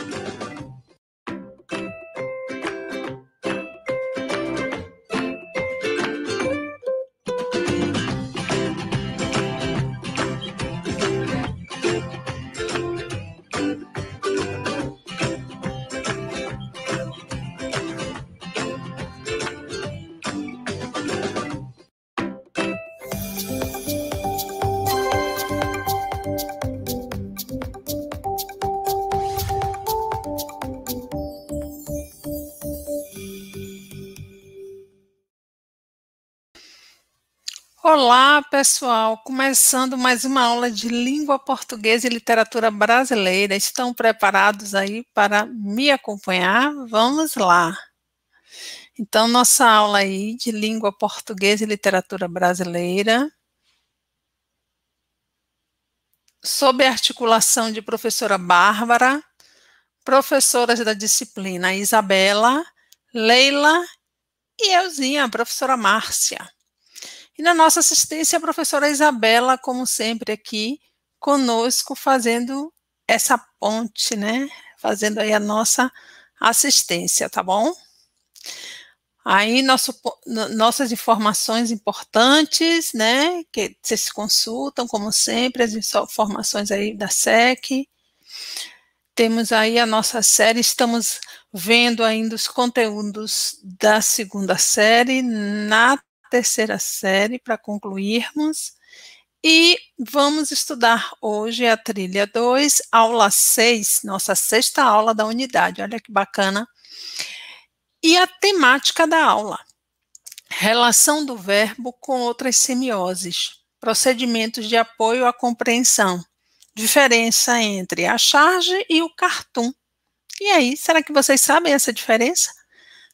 Thank you. Olá, pessoal! Começando mais uma aula de língua portuguesa e literatura brasileira. Estão preparados aí para me acompanhar? Vamos lá! Então, nossa aula aí de língua portuguesa e literatura brasileira. Sob a articulação de professora Bárbara, professoras da disciplina Isabela, Leila e euzinha, professora Márcia. E na nossa assistência, a professora Isabela, como sempre, aqui conosco, fazendo essa ponte, né? Fazendo aí a nossa assistência, tá bom? Aí nosso, nossas informações importantes, né? Que vocês consultam, como sempre, as informações aí da SEC. Temos aí a nossa série, estamos vendo ainda os conteúdos da segunda série na terceira série para concluirmos. E vamos estudar hoje a trilha 2, aula 6, nossa sexta aula da unidade, olha que bacana. E a temática da aula: relação do verbo com outras semioses, procedimentos de apoio à compreensão, diferença entre a charge e o cartoon. E aí, será que vocês sabem essa diferença?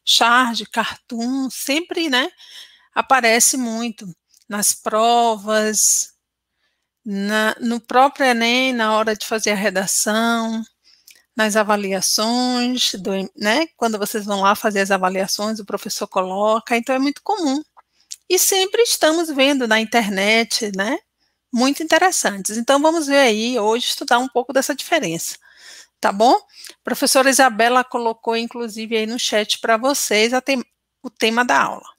Charge, cartoon, sempre, né? aparece muito nas provas, na, no próprio Enem, na hora de fazer a redação, nas avaliações, do, né? Quando vocês vão lá fazer as avaliações, o professor coloca, então é muito comum. E sempre estamos vendo na internet, né? Muito interessantes. Então vamos ver aí hoje estudar um pouco dessa diferença, tá bom? A professora Isabela colocou inclusive aí no chat para vocês tem, o tema da aula.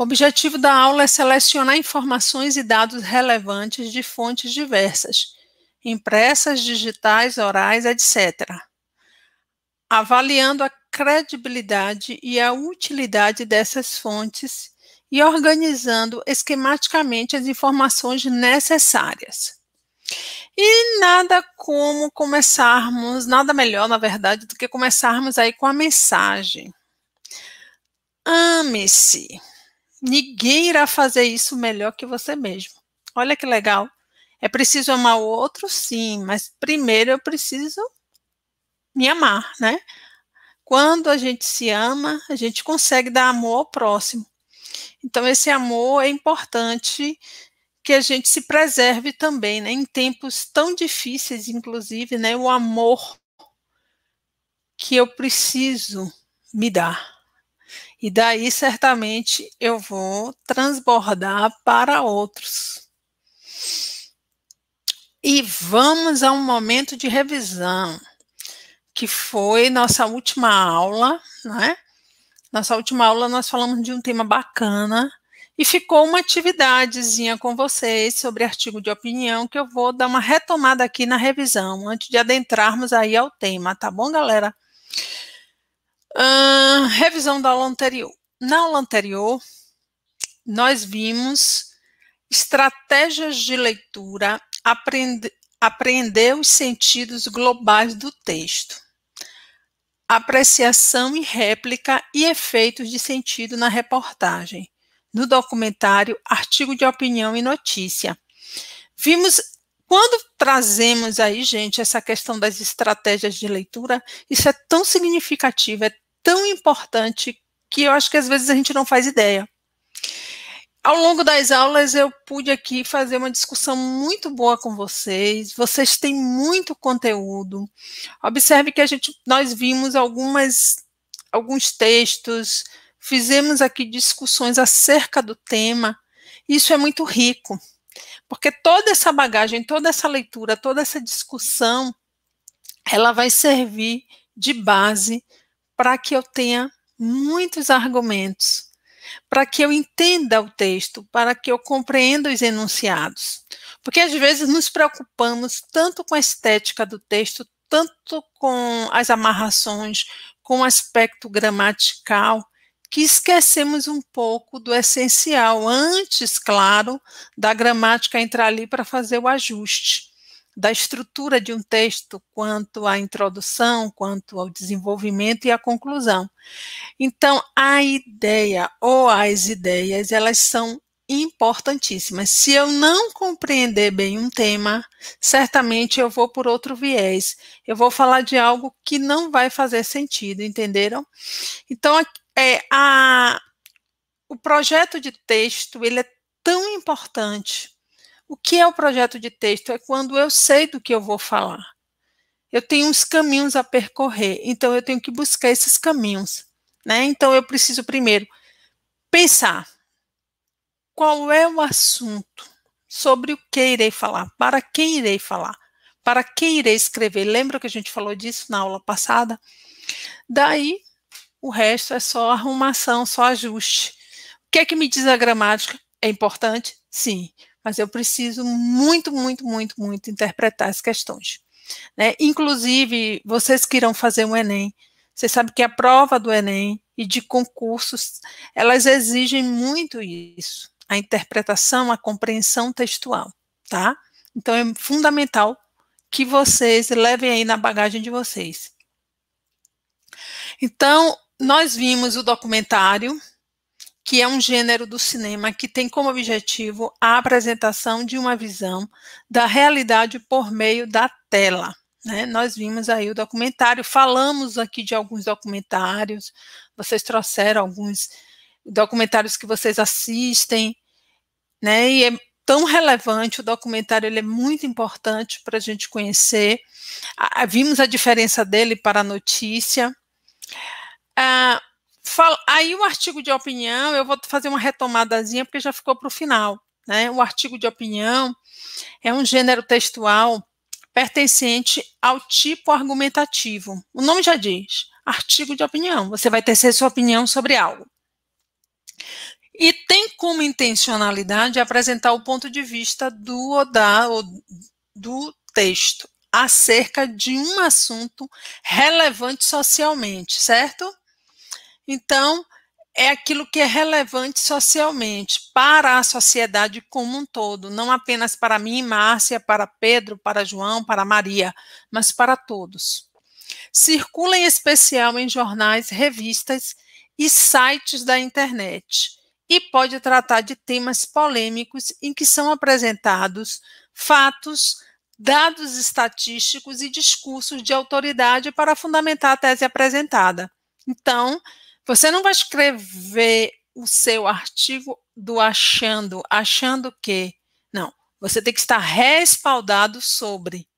O objetivo da aula é selecionar informações e dados relevantes de fontes diversas, impressas, digitais, orais, etc., avaliando a credibilidade e a utilidade dessas fontes e organizando esquematicamente as informações necessárias. E nada como começarmos, nada melhor, na verdade, do que começarmos aí com a mensagem. Ame-se. Ninguém irá fazer isso melhor que você mesmo. Olha que legal. É preciso amar o outro, sim, mas primeiro eu preciso me amar, né? Quando a gente se ama, a gente consegue dar amor ao próximo. Então, esse amor é importante que a gente se preserve também, né? Em tempos tão difíceis, inclusive, né? O amor que eu preciso me dar. E daí, certamente, eu vou transbordar para outros. E vamos a um momento de revisão, que foi nossa última aula, né? Nossa última aula nós falamos de um tema bacana e ficou uma atividadezinha com vocês sobre artigo de opinião que eu vou dar uma retomada aqui na revisão antes de adentrarmos aí ao tema, tá bom, galera? revisão da aula anterior. Na aula anterior, nós vimos estratégias de leitura, aprende, aprender os sentidos globais do texto, apreciação e réplica e efeitos de sentido na reportagem, no documentário, artigo de opinião e notícia. Vimos quando trazemos aí, gente, essa questão das estratégias de leitura, isso é tão significativo, é tão importante que eu acho que às vezes a gente não faz ideia. Ao longo das aulas, eu pude aqui fazer uma discussão muito boa com vocês. Vocês têm muito conteúdo. Observe que a gente, nós vimos algumas, alguns textos, fizemos aqui discussões acerca do tema. Isso é muito rico. Porque toda essa bagagem, toda essa leitura, toda essa discussão, ela vai servir de base para que eu tenha muitos argumentos, para que eu entenda o texto, para que eu compreenda os enunciados. Porque às vezes nos preocupamos tanto com a estética do texto, tanto com as amarrações, com o aspecto gramatical, que esquecemos um pouco do essencial, antes, claro, da gramática entrar ali para fazer o ajuste da estrutura de um texto quanto à introdução, quanto ao desenvolvimento e à conclusão. Então, a ideia ou as ideias, elas são importantíssimas. Se eu não compreender bem um tema, certamente eu vou por outro viés. Eu vou falar de algo que não vai fazer sentido, entenderam? Então, é, a, o projeto de texto ele é tão importante. O que é o projeto de texto? É quando eu sei do que eu vou falar. Eu tenho uns caminhos a percorrer, então eu tenho que buscar esses caminhos. Né? Então eu preciso primeiro pensar qual é o assunto, sobre o que irei falar, para quem irei falar, para quem irei escrever. Lembra que a gente falou disso na aula passada? Daí o resto é só arrumação, só ajuste. O que é que me diz a gramática? É importante? Sim, mas eu preciso muito, muito, muito, muito interpretar as questões. Né? Inclusive, vocês que irão fazer um Enem, você sabe que a prova do Enem e de concursos, elas exigem muito isso, a interpretação, a compreensão textual, tá? Então é fundamental que vocês levem aí na bagagem de vocês. Então, nós vimos o documentário, que é um gênero do cinema que tem como objetivo a apresentação de uma visão da realidade por meio da tela. Né? Nós vimos aí o documentário, falamos aqui de alguns documentários, vocês trouxeram alguns documentários que vocês assistem, né? E é tão relevante o documentário, ele é muito importante para a gente conhecer. vimos a diferença dele para a notícia. Ah, aí o artigo de opinião, eu vou fazer uma retomadazinha porque já ficou para o final. Né? O artigo de opinião é um gênero textual pertencente ao tipo argumentativo. O nome já diz, artigo de opinião. Você vai tecer sua opinião sobre algo. E tem como intencionalidade apresentar o ponto de vista do ou da ou do texto acerca de um assunto relevante socialmente, certo? Então, é aquilo que é relevante socialmente para a sociedade como um todo, não apenas para mim, Márcia, para Pedro, para João, para Maria, mas para todos. Circula em especial em jornais, revistas e sites da internet e pode tratar de temas polêmicos em que são apresentados fatos, dados estatísticos e discursos de autoridade para fundamentar a tese apresentada. Então, você não vai escrever o seu artigo do achando, achando que. Não. Você tem que estar respaldado sobre.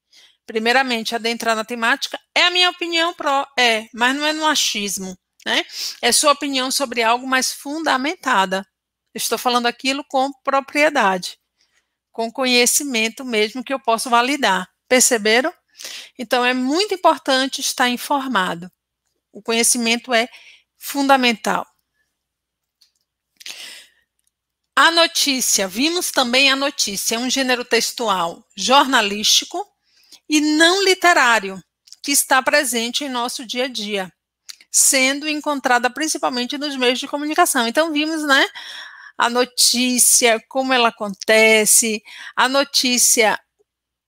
Primeiramente, adentrar na temática é a minha opinião pró, é, mas não é no achismo, né? É sua opinião sobre algo mais fundamentada. Eu estou falando aquilo com propriedade, com conhecimento mesmo que eu posso validar. Perceberam? Então, é muito importante estar informado. O conhecimento é fundamental. A notícia, vimos também a notícia, é um gênero textual jornalístico e não literário, que está presente em nosso dia a dia, sendo encontrada principalmente nos meios de comunicação. Então, vimos, né? A notícia, como ela acontece, a notícia,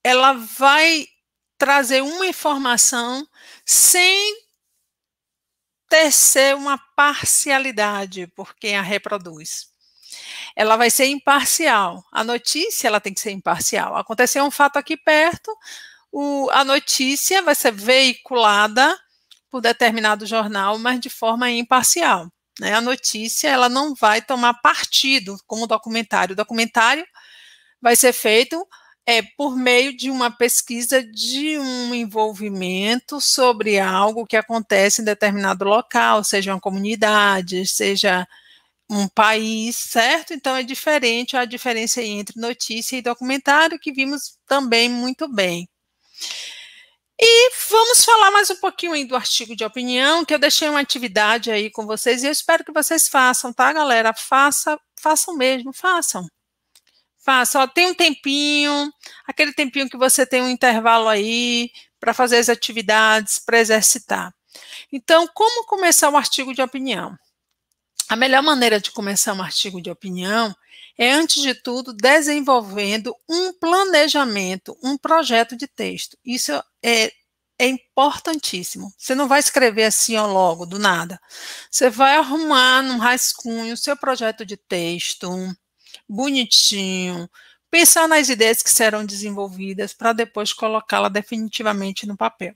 ela vai trazer uma informação sem ser uma parcialidade por quem a reproduz. Ela vai ser imparcial. A notícia ela tem que ser imparcial. Aconteceu um fato aqui perto, o, a notícia vai ser veiculada por determinado jornal, mas de forma imparcial. Né? A notícia ela não vai tomar partido como documentário. O documentário vai ser feito é por meio de uma pesquisa de um envolvimento sobre algo que acontece em determinado local, seja uma comunidade, seja um país, certo? Então é diferente a diferença entre notícia e documentário que vimos também muito bem. E vamos falar mais um pouquinho aí do artigo de opinião, que eu deixei uma atividade aí com vocês e eu espero que vocês façam, tá, galera? Faça, façam mesmo, façam. Faça, ó, tem um tempinho, aquele tempinho que você tem um intervalo aí para fazer as atividades, para exercitar. Então, como começar um artigo de opinião? A melhor maneira de começar um artigo de opinião é, antes de tudo, desenvolvendo um planejamento, um projeto de texto. Isso é, é importantíssimo. Você não vai escrever assim ó, logo, do nada. Você vai arrumar num rascunho o seu projeto de texto, bonitinho, pensar nas ideias que serão desenvolvidas para depois colocá-la definitivamente no papel.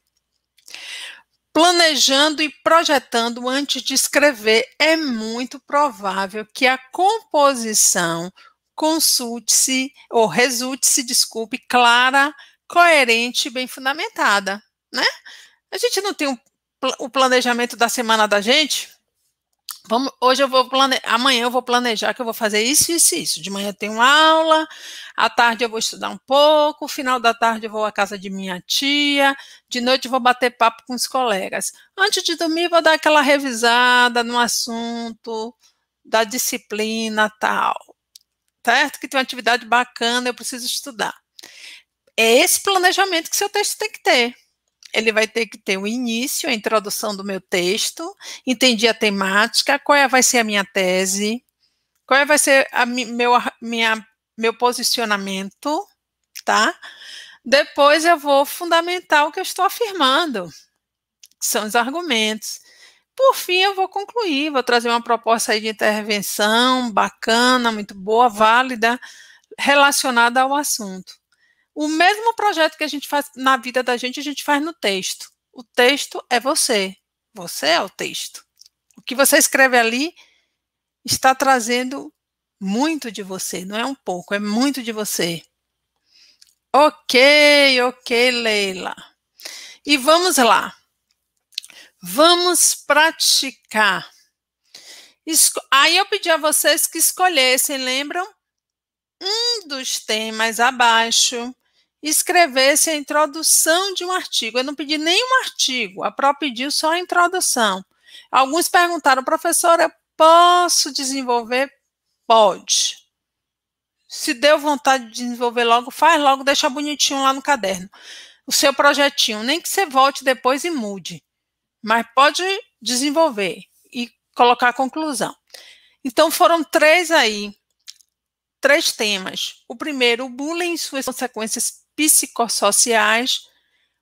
Planejando e projetando antes de escrever, é muito provável que a composição consulte-se, ou resulte-se, desculpe, clara, coerente e bem fundamentada, né? A gente não tem o planejamento da semana da gente? Vamos, hoje eu vou planejar, amanhã eu vou planejar que eu vou fazer isso, isso e isso. De manhã eu tenho aula, à tarde eu vou estudar um pouco, final da tarde eu vou à casa de minha tia, de noite eu vou bater papo com os colegas. Antes de dormir, vou dar aquela revisada no assunto da disciplina tal. Certo? Que tem uma atividade bacana, eu preciso estudar. É esse planejamento que seu texto tem que ter ele vai ter que ter o início, a introdução do meu texto, entendi a temática, qual é, vai ser a minha tese, qual é, vai ser a mi, meu, minha, meu posicionamento, tá? Depois eu vou fundamentar o que eu estou afirmando, que são os argumentos. Por fim, eu vou concluir, vou trazer uma proposta de intervenção bacana, muito boa, válida, relacionada ao assunto. O mesmo projeto que a gente faz na vida da gente, a gente faz no texto. O texto é você. Você é o texto. O que você escreve ali está trazendo muito de você, não é um pouco, é muito de você. Ok, ok, Leila. E vamos lá. Vamos praticar. Esco Aí eu pedi a vocês que escolhessem, lembram? Um dos temas abaixo escrevesse a introdução de um artigo. Eu não pedi nenhum artigo, a Pro pediu só a introdução. Alguns perguntaram, professora, eu posso desenvolver? Pode. Se deu vontade de desenvolver logo, faz logo, deixa bonitinho lá no caderno. O seu projetinho, nem que você volte depois e mude. Mas pode desenvolver e colocar a conclusão. Então foram três aí, três temas. O primeiro, o bullying e suas consequências psicossociais,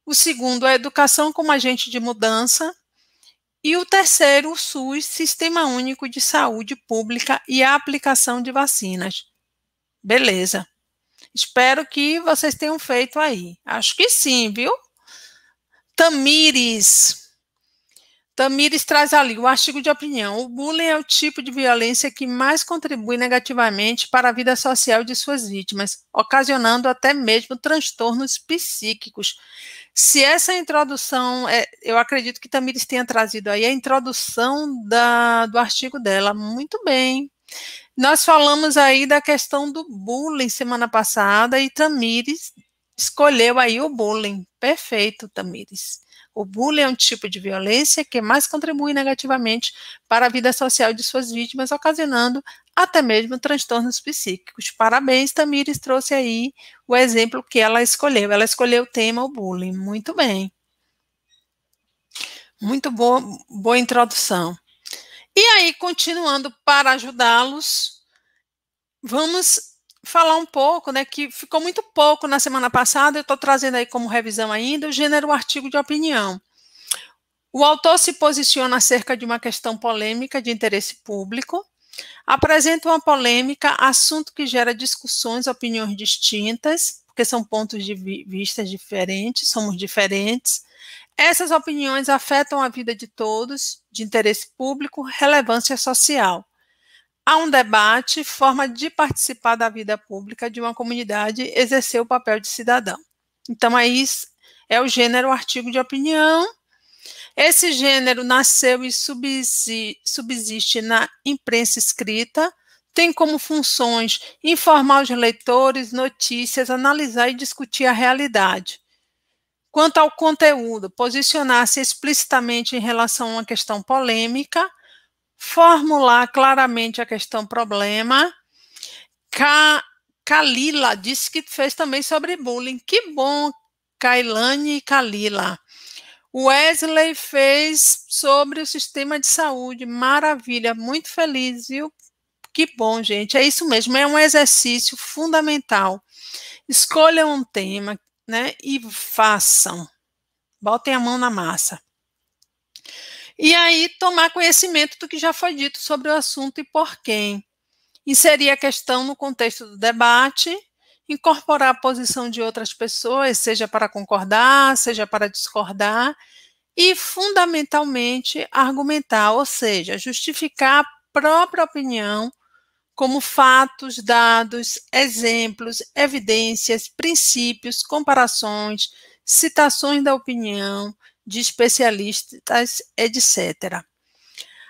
o segundo, a educação como agente de mudança, e o terceiro, o SUS, Sistema Único de Saúde Pública e a aplicação de vacinas. Beleza. Espero que vocês tenham feito aí. Acho que sim, viu? Tamires. Tamires traz ali o artigo de opinião. O bullying é o tipo de violência que mais contribui negativamente para a vida social de suas vítimas, ocasionando até mesmo transtornos psíquicos. Se essa introdução, é, eu acredito que Tamires tenha trazido aí a introdução da, do artigo dela. Muito bem. Nós falamos aí da questão do bullying semana passada e Tamires escolheu aí o bullying. Perfeito, Tamires. O bullying é um tipo de violência que mais contribui negativamente para a vida social de suas vítimas, ocasionando até mesmo transtornos psíquicos. Parabéns, Tamires trouxe aí o exemplo que ela escolheu. Ela escolheu o tema o bullying. Muito bem. Muito boa, boa introdução. E aí, continuando para ajudá-los, vamos falar um pouco, né, que ficou muito pouco na semana passada, eu estou trazendo aí como revisão ainda, o gênero artigo de opinião. O autor se posiciona acerca de uma questão polêmica de interesse público, apresenta uma polêmica, assunto que gera discussões, opiniões distintas, porque são pontos de vista diferentes, somos diferentes. Essas opiniões afetam a vida de todos, de interesse público, relevância social. Há um debate, forma de participar da vida pública de uma comunidade, exercer o papel de cidadão. Então, aí é, é o gênero artigo de opinião. Esse gênero nasceu e subsiste na imprensa escrita, tem como funções informar os leitores, notícias, analisar e discutir a realidade. Quanto ao conteúdo, posicionar-se explicitamente em relação a uma questão polêmica, formular claramente a questão problema. Ka Kalila disse que fez também sobre bullying. Que bom, Kailane e Kalila. Wesley fez sobre o sistema de saúde. Maravilha, muito feliz, viu? Que bom, gente. É isso mesmo, é um exercício fundamental. Escolham um tema, né, e façam. Botem a mão na massa. E aí tomar conhecimento do que já foi dito sobre o assunto e por quem. Inserir a questão no contexto do debate, incorporar a posição de outras pessoas, seja para concordar, seja para discordar, e fundamentalmente argumentar, ou seja, justificar a própria opinião como fatos, dados, exemplos, evidências, princípios, comparações, citações da opinião, de especialistas, etc.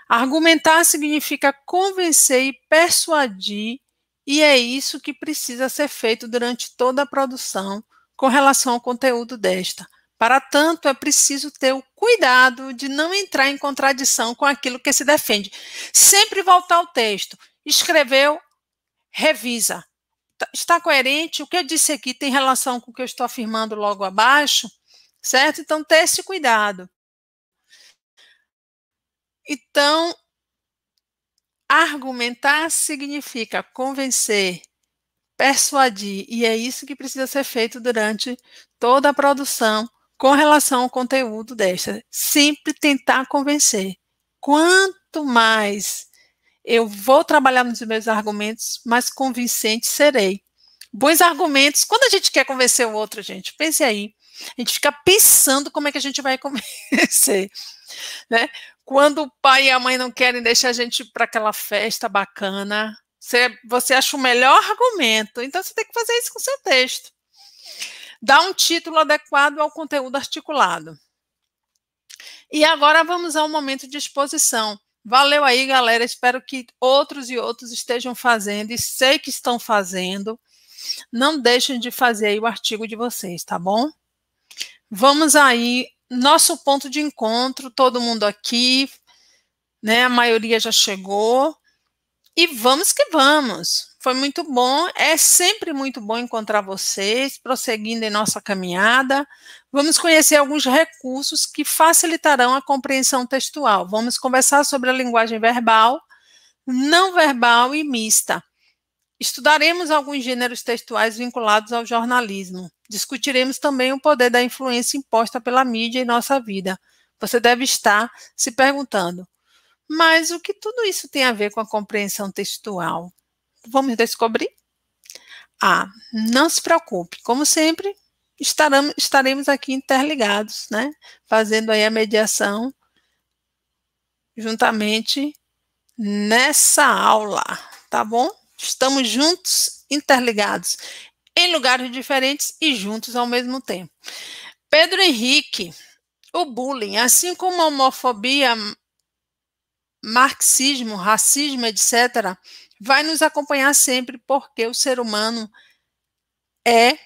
Argumentar significa convencer e persuadir, e é isso que precisa ser feito durante toda a produção com relação ao conteúdo desta. Para tanto, é preciso ter o cuidado de não entrar em contradição com aquilo que se defende. Sempre voltar ao texto. Escreveu, revisa. Tá, está coerente? O que eu disse aqui tem relação com o que eu estou afirmando logo abaixo? certo? Então, ter esse cuidado. Então, argumentar significa convencer, persuadir, e é isso que precisa ser feito durante toda a produção com relação ao conteúdo desta. Sempre tentar convencer. Quanto mais eu vou trabalhar nos meus argumentos, mais convincente serei. Bons argumentos. Quando a gente quer convencer o outro, gente, pense aí. A gente fica pensando como é que a gente vai convencer, né? Quando o pai e a mãe não querem deixar a gente para aquela festa bacana, você, você acha o melhor argumento, então você tem que fazer isso com o seu texto. Dá um título adequado ao conteúdo articulado. E agora vamos ao momento de exposição. Valeu aí, galera. Espero que outros e outros estejam fazendo e sei que estão fazendo. Não deixem de fazer aí o artigo de vocês, tá bom? Vamos aí, nosso ponto de encontro, todo mundo aqui, né? A maioria já chegou. E vamos que vamos. Foi muito bom, é sempre muito bom encontrar vocês, prosseguindo em nossa caminhada. Vamos conhecer alguns recursos que facilitarão a compreensão textual. Vamos conversar sobre a linguagem verbal, não verbal e mista. Estudaremos alguns gêneros textuais vinculados ao jornalismo. Discutiremos também o poder da influência imposta pela mídia em nossa vida. Você deve estar se perguntando: mas o que tudo isso tem a ver com a compreensão textual? Vamos descobrir? Ah, não se preocupe, como sempre, estaremos aqui interligados, né? Fazendo aí a mediação juntamente nessa aula, tá bom? Estamos juntos, interligados, em lugares diferentes e juntos ao mesmo tempo. Pedro Henrique, o bullying, assim como a homofobia, marxismo, racismo, etc., vai nos acompanhar sempre, porque o ser humano é,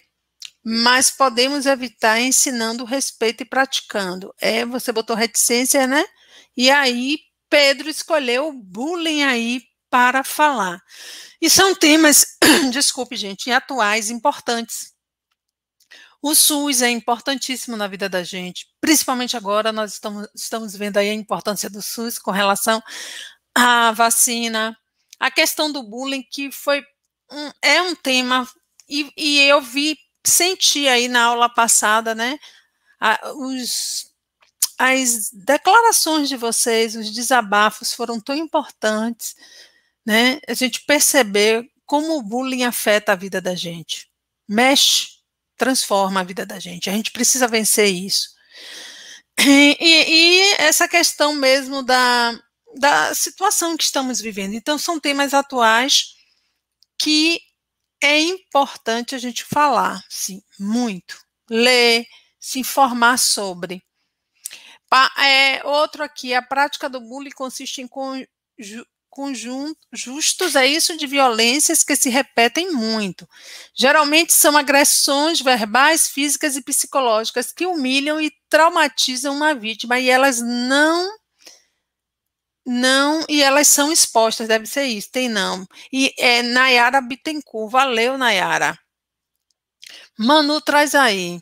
mas podemos evitar ensinando respeito e praticando. É, você botou reticência, né? E aí, Pedro escolheu o bullying aí para falar. E são temas, desculpe, gente, atuais importantes. O SUS é importantíssimo na vida da gente, principalmente agora nós estamos, estamos vendo aí a importância do SUS com relação à vacina, a questão do bullying, que foi um, é um tema, e, e, eu vi, senti aí na aula passada, né, a, os, as declarações de vocês, os desabafos foram tão importantes, né, a gente perceber como o bullying afeta a vida da gente. Mexe, transforma a vida da gente. A gente precisa vencer isso. E, e, e essa questão mesmo da, da situação que estamos vivendo. Então, são temas atuais que é importante a gente falar, sim, muito. Ler, se informar sobre. Pa, é, outro aqui, a prática do bullying consiste em conju, justos a é isso de violências que se repetem muito. Geralmente são agressões verbais, físicas e psicológicas que humilham e traumatizam uma vítima e elas não não, e elas são expostas, deve ser isso, tem não. E é Nayara Bittencourt, valeu Nayara. Manu, traz aí.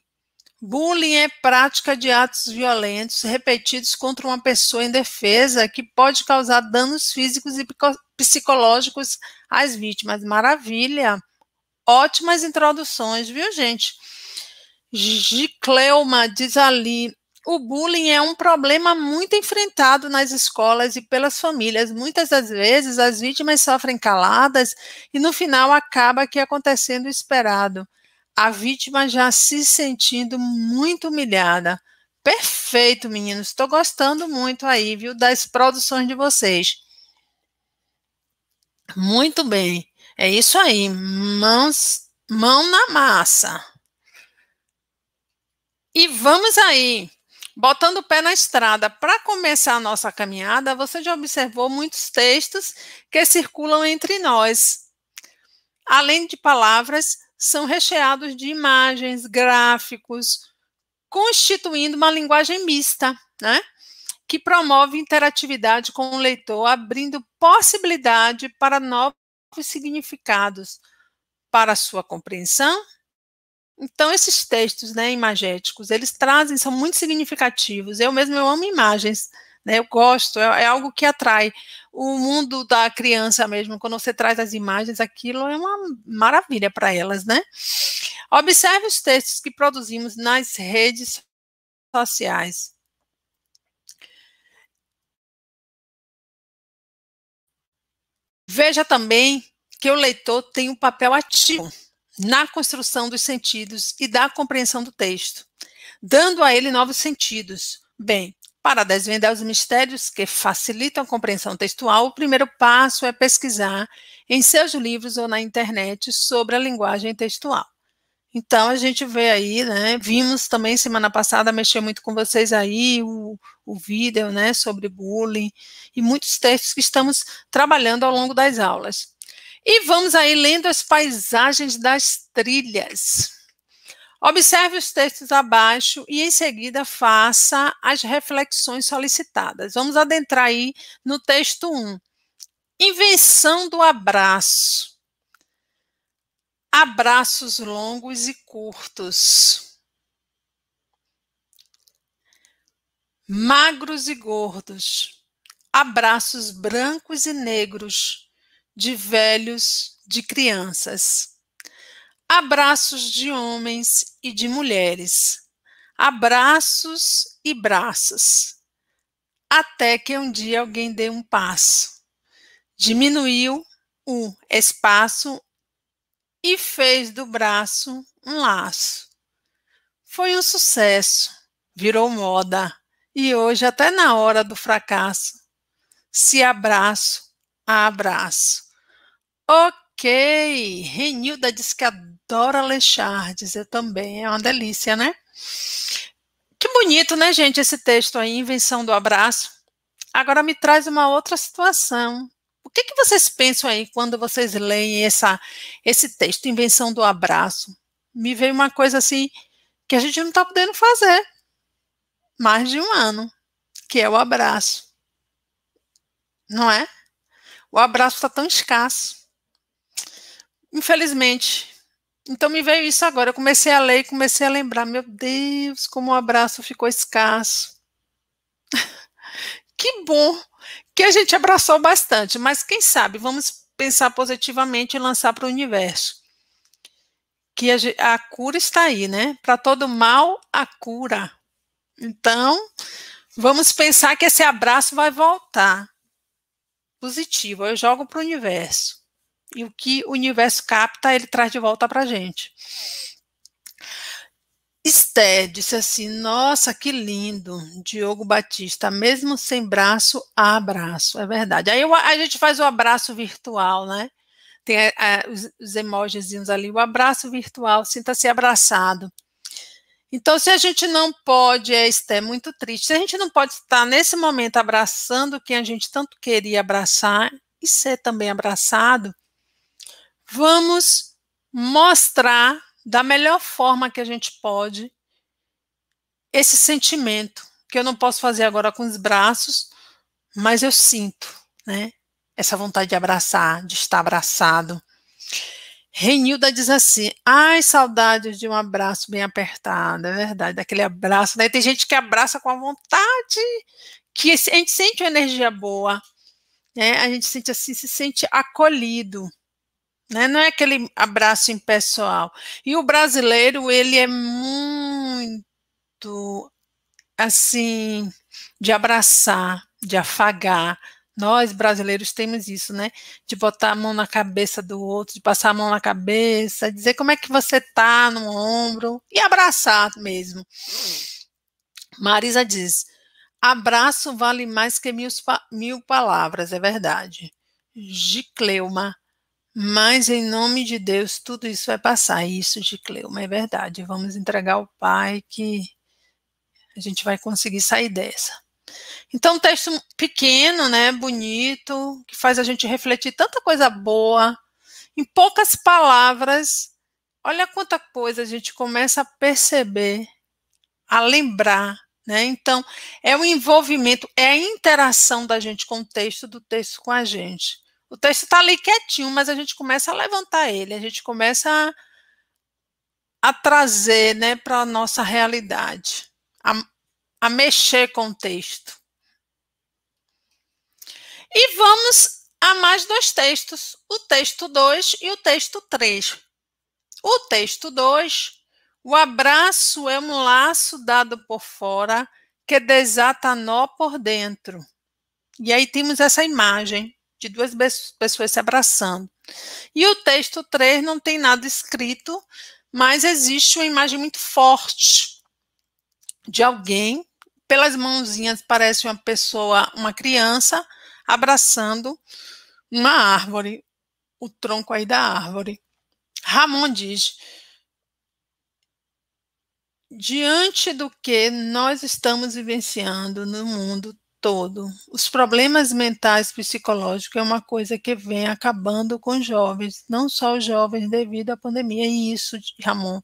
Bullying é prática de atos violentos repetidos contra uma pessoa indefesa que pode causar danos físicos e psicológicos às vítimas. Maravilha! Ótimas introduções, viu, gente? Gicleuma diz ali: o bullying é um problema muito enfrentado nas escolas e pelas famílias. Muitas das vezes as vítimas sofrem caladas e no final acaba que acontecendo o esperado a vítima já se sentindo muito humilhada. Perfeito, meninos. Estou gostando muito aí, viu, das produções de vocês. Muito bem. É isso aí. Mãos, mão na massa. E vamos aí. Botando o pé na estrada, para começar a nossa caminhada, você já observou muitos textos que circulam entre nós. Além de palavras são recheados de imagens, gráficos, constituindo uma linguagem mista, né? que promove interatividade com o leitor, abrindo possibilidade para novos significados para sua compreensão. Então, esses textos né, imagéticos, eles trazem, são muito significativos. Eu mesmo eu amo imagens. Né? Eu gosto, é, é algo que atrai. O mundo da criança mesmo, quando você traz as imagens, aquilo é uma maravilha para elas, né? Observe os textos que produzimos nas redes sociais. Veja também que o leitor tem um papel ativo na construção dos sentidos e da compreensão do texto, dando a ele novos sentidos. Bem, para desvendar os mistérios que facilitam a compreensão textual, o primeiro passo é pesquisar em seus livros ou na internet sobre a linguagem textual. Então, a gente vê aí, né? Vimos também semana passada mexer muito com vocês aí o, o vídeo, né, sobre bullying e muitos textos que estamos trabalhando ao longo das aulas. E vamos aí lendo as paisagens das trilhas. Observe os textos abaixo e, em seguida, faça as reflexões solicitadas. Vamos adentrar aí no texto 1. Invenção do abraço. Abraços longos e curtos. Magros e gordos. Abraços brancos e negros. De velhos, de crianças abraços de homens e de mulheres, abraços e braças, até que um dia alguém deu um passo, diminuiu o espaço e fez do braço um laço. Foi um sucesso, virou moda e hoje, até na hora do fracasso, se abraço a abraço. Ok, Renilda diz que adora Dora Lechardes, eu também. É uma delícia, né? Que bonito, né, gente, esse texto aí, Invenção do Abraço. Agora me traz uma outra situação. O que, que vocês pensam aí quando vocês leem essa, esse texto, Invenção do Abraço? Me veio uma coisa assim que a gente não está podendo fazer mais de um ano, que é o abraço. Não é? O abraço está tão escasso. Infelizmente, então me veio isso agora. Eu comecei a ler e comecei a lembrar, meu Deus, como o um abraço ficou escasso. que bom que a gente abraçou bastante, mas quem sabe vamos pensar positivamente e lançar para o universo. Que a, a cura está aí, né? Para todo mal, a cura. Então, vamos pensar que esse abraço vai voltar. Positivo, eu jogo para o universo. E o que o universo capta, ele traz de volta para a gente. Esther disse assim: Nossa, que lindo, Diogo Batista, mesmo sem braço, abraço. É verdade. Aí a gente faz o abraço virtual, né? Tem a, a, os, os emojizinhos ali, o abraço virtual, sinta-se abraçado. Então, se a gente não pode, é, Esther, muito triste, se a gente não pode estar nesse momento abraçando quem a gente tanto queria abraçar e ser também abraçado, vamos mostrar da melhor forma que a gente pode esse sentimento, que eu não posso fazer agora com os braços, mas eu sinto, né? Essa vontade de abraçar, de estar abraçado. Renilda diz assim: ai, saudades de um abraço bem apertado, é verdade, daquele abraço. Daí né? tem gente que abraça com a vontade, que a gente sente uma energia boa, né? A gente sente assim, se sente acolhido né? Não é aquele abraço impessoal. E o brasileiro, ele é muito assim de abraçar, de afagar. Nós brasileiros temos isso, né? De botar a mão na cabeça do outro, de passar a mão na cabeça, dizer como é que você tá no ombro e abraçar mesmo. Marisa diz: abraço vale mais que mil, mil palavras, é verdade. Gicleuma, mas em nome de Deus, tudo isso vai passar. Isso de Cleuma é verdade. Vamos entregar ao Pai que a gente vai conseguir sair dessa. Então, um texto pequeno, né, bonito, que faz a gente refletir tanta coisa boa. Em poucas palavras, olha quanta coisa a gente começa a perceber, a lembrar, né? Então, é o envolvimento, é a interação da gente com o texto, do texto com a gente. O texto está ali quietinho, mas a gente começa a levantar ele, a gente começa a, a trazer né, para a nossa realidade, a, a mexer com o texto. E vamos a mais dois textos, o texto 2 e o texto 3. O texto 2, o abraço é um laço dado por fora que desata nó por dentro. E aí temos essa imagem de duas pessoas se abraçando. E o texto 3 não tem nada escrito, mas existe uma imagem muito forte de alguém, pelas mãozinhas parece uma pessoa, uma criança, abraçando uma árvore, o tronco aí da árvore. Ramon diz: diante do que nós estamos vivenciando no mundo, todo. Os problemas mentais psicológicos é uma coisa que vem acabando com jovens, não só os jovens devido à pandemia, e isso, Ramon,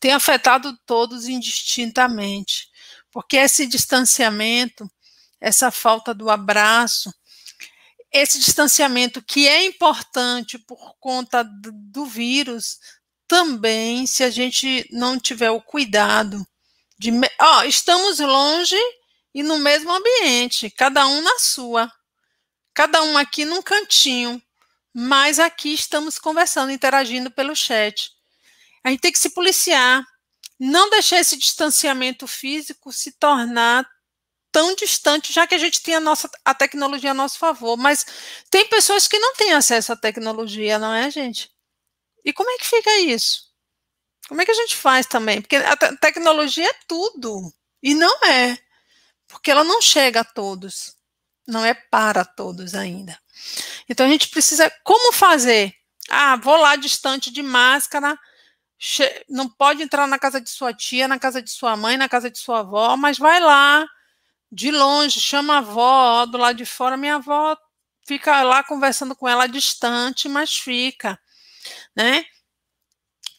tem afetado todos indistintamente, porque esse distanciamento, essa falta do abraço, esse distanciamento que é importante por conta do vírus, também, se a gente não tiver o cuidado de. Ó, oh, estamos longe e no mesmo ambiente, cada um na sua, cada um aqui num cantinho, mas aqui estamos conversando, interagindo pelo chat. A gente tem que se policiar, não deixar esse distanciamento físico se tornar tão distante, já que a gente tem a nossa a tecnologia a nosso favor, mas tem pessoas que não têm acesso à tecnologia, não é, gente? E como é que fica isso? Como é que a gente faz também? Porque a tecnologia é tudo e não é porque ela não chega a todos, não é para todos ainda. Então a gente precisa como fazer? Ah, vou lá distante de máscara, não pode entrar na casa de sua tia, na casa de sua mãe, na casa de sua avó, mas vai lá de longe, chama a avó, do lado de fora, minha avó fica lá conversando com ela distante, mas fica, né?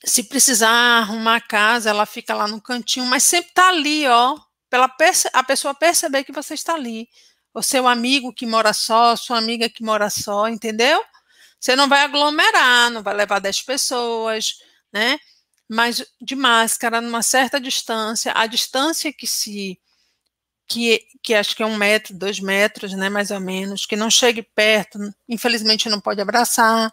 Se precisar arrumar a casa, ela fica lá no cantinho, mas sempre tá ali, ó, pela a pessoa perceber que você está ali. O seu amigo que mora só, sua amiga que mora só, entendeu? Você não vai aglomerar, não vai levar 10 pessoas, né? Mas de máscara, numa certa distância, a distância que se. Que, que acho que é um metro, dois metros, né, mais ou menos, que não chegue perto, infelizmente não pode abraçar,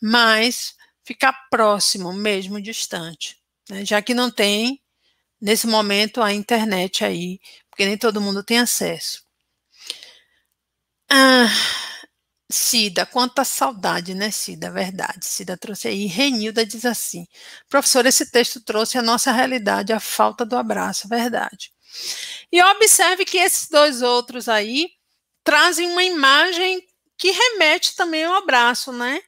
mas ficar próximo, mesmo distante, né, já que não tem nesse momento a internet aí, porque nem todo mundo tem acesso. Ah, Cida, quanta saudade, né, Cida? É verdade. Cida trouxe aí. Renilda diz assim: professor, esse texto trouxe a nossa realidade, a falta do abraço, verdade. E observe que esses dois outros aí trazem uma imagem que remete também ao abraço, né?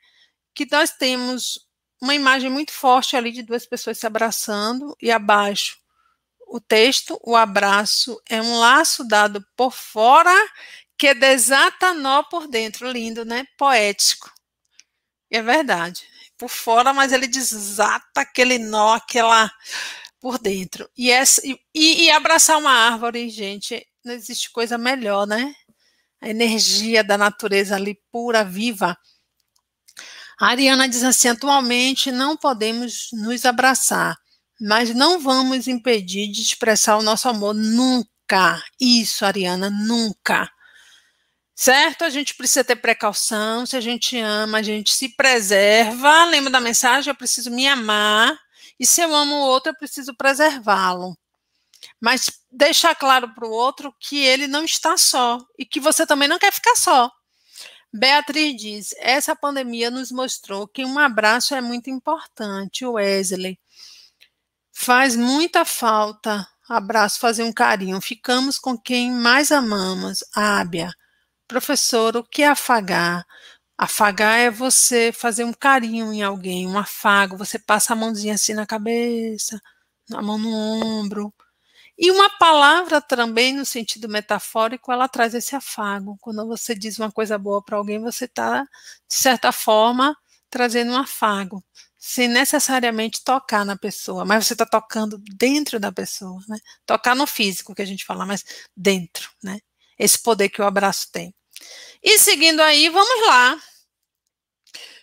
Que nós temos uma imagem muito forte ali de duas pessoas se abraçando e abaixo o texto, o abraço é um laço dado por fora que desata nó por dentro. Lindo, né? Poético. E é verdade. Por fora, mas ele desata aquele nó, aquela por dentro. E, essa, e, e abraçar uma árvore, gente, não existe coisa melhor, né? A energia da natureza ali pura, viva. A Ariana diz assim: atualmente não podemos nos abraçar mas não vamos impedir de expressar o nosso amor nunca. Isso, Ariana, nunca. Certo? A gente precisa ter precaução. Se a gente ama, a gente se preserva. Lembra da mensagem? Eu preciso me amar. E se eu amo o outro, eu preciso preservá-lo. Mas deixar claro para o outro que ele não está só e que você também não quer ficar só. Beatriz diz: essa pandemia nos mostrou que um abraço é muito importante, Wesley. Faz muita falta. Abraço, fazer um carinho. Ficamos com quem mais amamos. Ábia. Professor, o que é afagar? Afagar é você fazer um carinho em alguém, um afago. Você passa a mãozinha assim na cabeça, a mão no ombro. E uma palavra também, no sentido metafórico, ela traz esse afago. Quando você diz uma coisa boa para alguém, você está, de certa forma, trazendo um afago sem necessariamente tocar na pessoa, mas você está tocando dentro da pessoa, né? Tocar no físico que a gente fala, mas dentro, né? Esse poder que o abraço tem. E seguindo aí, vamos lá.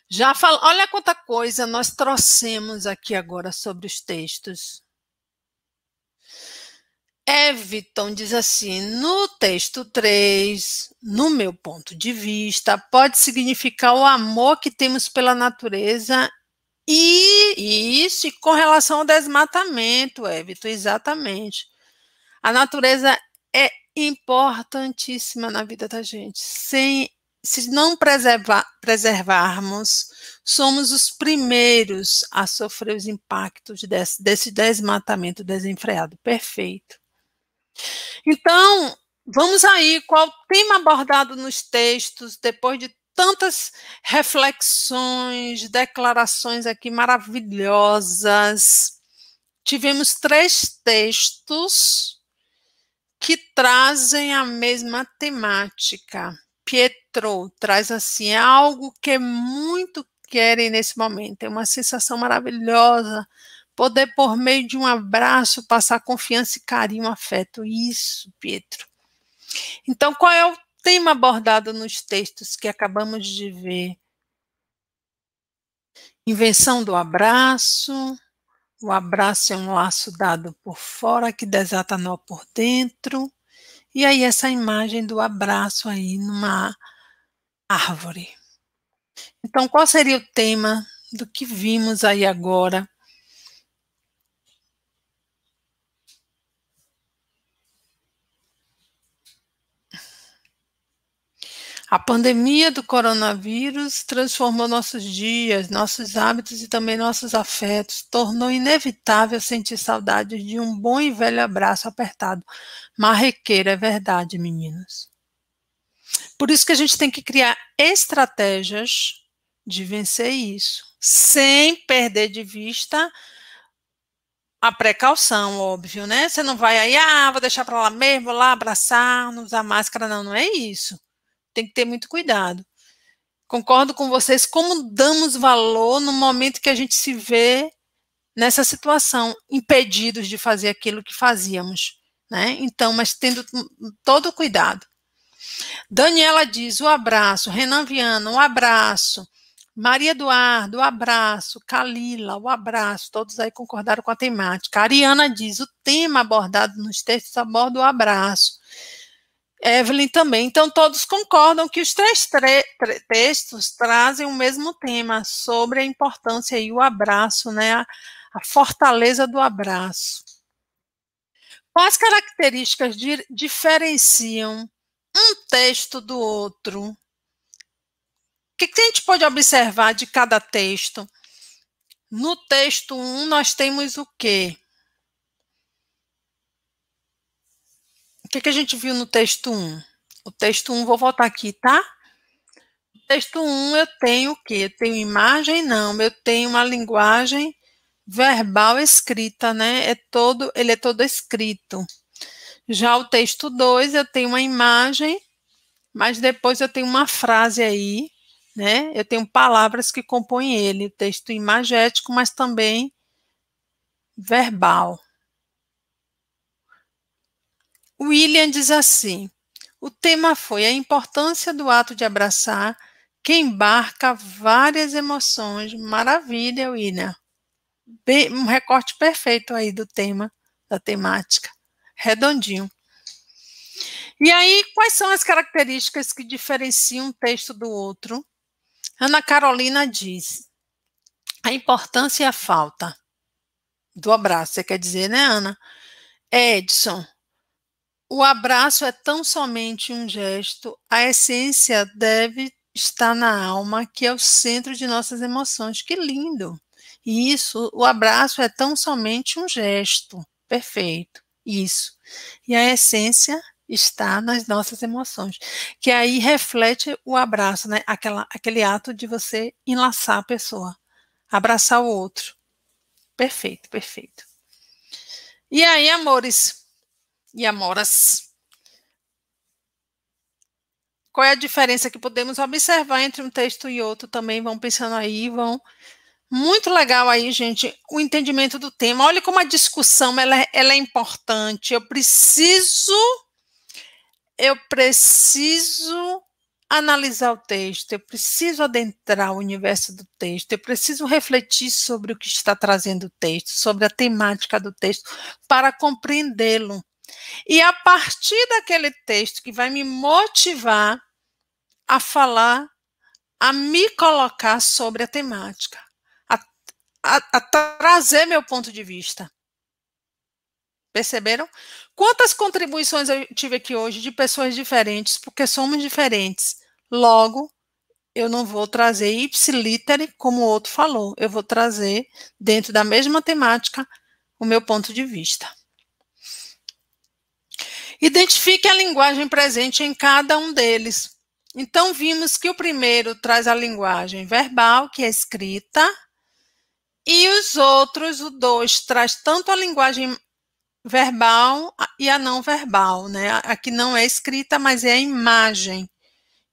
Já fal... olha quanta coisa nós trouxemos aqui agora sobre os textos. Eviton diz assim: no texto 3, no meu ponto de vista, pode significar o amor que temos pela natureza e isso, e com relação ao desmatamento, Évito, exatamente. A natureza é importantíssima na vida da gente. Sem, se não preservar, preservarmos, somos os primeiros a sofrer os impactos desse, desse desmatamento desenfreado. Perfeito. Então, vamos aí, qual tema abordado nos textos, depois de tantas reflexões, declarações aqui maravilhosas. Tivemos três textos que trazem a mesma temática. Pietro traz assim algo que muito querem nesse momento. É uma sensação maravilhosa poder por meio de um abraço passar confiança e carinho, afeto. Isso, Pietro. Então, qual é o tema abordado nos textos que acabamos de ver. Invenção do abraço. O abraço é um laço dado por fora que desata nó por dentro. E aí essa imagem do abraço aí numa árvore. Então, qual seria o tema do que vimos aí agora A pandemia do coronavírus transformou nossos dias, nossos hábitos e também nossos afetos, tornou inevitável sentir saudades de um bom e velho abraço apertado. Marrequeira é verdade, meninos. Por isso que a gente tem que criar estratégias de vencer isso, sem perder de vista a precaução, óbvio, né? Você não vai aí, ah, vou deixar para lá mesmo, vou lá abraçar, não usar máscara, não, não é isso tem que ter muito cuidado. Concordo com vocês, como damos valor no momento que a gente se vê nessa situação, impedidos de fazer aquilo que fazíamos, né? Então, mas tendo todo o cuidado. Daniela diz: o abraço, Renan Viana, um abraço. Maria Eduardo, o um abraço. Kalila, o um abraço. Todos aí concordaram com a temática. A Ariana diz: o tema abordado nos textos aborda o abraço. Evelyn também. Então, todos concordam que os três textos trazem o mesmo tema sobre a importância e o abraço, né? A, a fortaleza do abraço. Quais características diferenciam um texto do outro? O que, que a gente pode observar de cada texto? No texto 1, um, nós temos o quê? O que, que a gente viu no texto 1? O texto 1, vou voltar aqui, tá? texto 1, eu tenho o quê? Eu tenho imagem? Não, eu tenho uma linguagem verbal escrita, né? É todo, ele é todo escrito. Já o texto 2, eu tenho uma imagem, mas depois eu tenho uma frase aí, né? Eu tenho palavras que compõem ele, texto imagético, mas também verbal. William diz assim: o tema foi a importância do ato de abraçar, que embarca várias emoções. Maravilha, William. Bem, um recorte perfeito aí do tema, da temática. Redondinho. E aí, quais são as características que diferenciam um texto do outro? Ana Carolina diz: a importância e a falta do abraço. Você quer dizer, né, Ana? É, Edson, o abraço é tão somente um gesto, a essência deve estar na alma, que é o centro de nossas emoções. Que lindo! E isso, o abraço é tão somente um gesto. Perfeito. Isso. E a essência está nas nossas emoções, que aí reflete o abraço, né? Aquela, aquele ato de você enlaçar a pessoa, abraçar o outro. Perfeito, perfeito. E aí, amores, e amoras. Qual é a diferença que podemos observar entre um texto e outro? Também vão pensando aí, vão. Muito legal aí, gente, o entendimento do tema. Olha como a discussão ela, é, ela é importante. Eu preciso, eu preciso analisar o texto, eu preciso adentrar o universo do texto, eu preciso refletir sobre o que está trazendo o texto, sobre a temática do texto, para compreendê-lo. E a partir daquele texto que vai me motivar a falar, a me colocar sobre a temática, a, a, a trazer meu ponto de vista. Perceberam? Quantas contribuições eu tive aqui hoje de pessoas diferentes, porque somos diferentes. Logo, eu não vou trazer ipsiliter, como o outro falou. Eu vou trazer, dentro da mesma temática, o meu ponto de vista. Identifique a linguagem presente em cada um deles. Então, vimos que o primeiro traz a linguagem verbal, que é escrita, e os outros, o dois, traz tanto a linguagem verbal e a não verbal, né? A que não é escrita, mas é a imagem.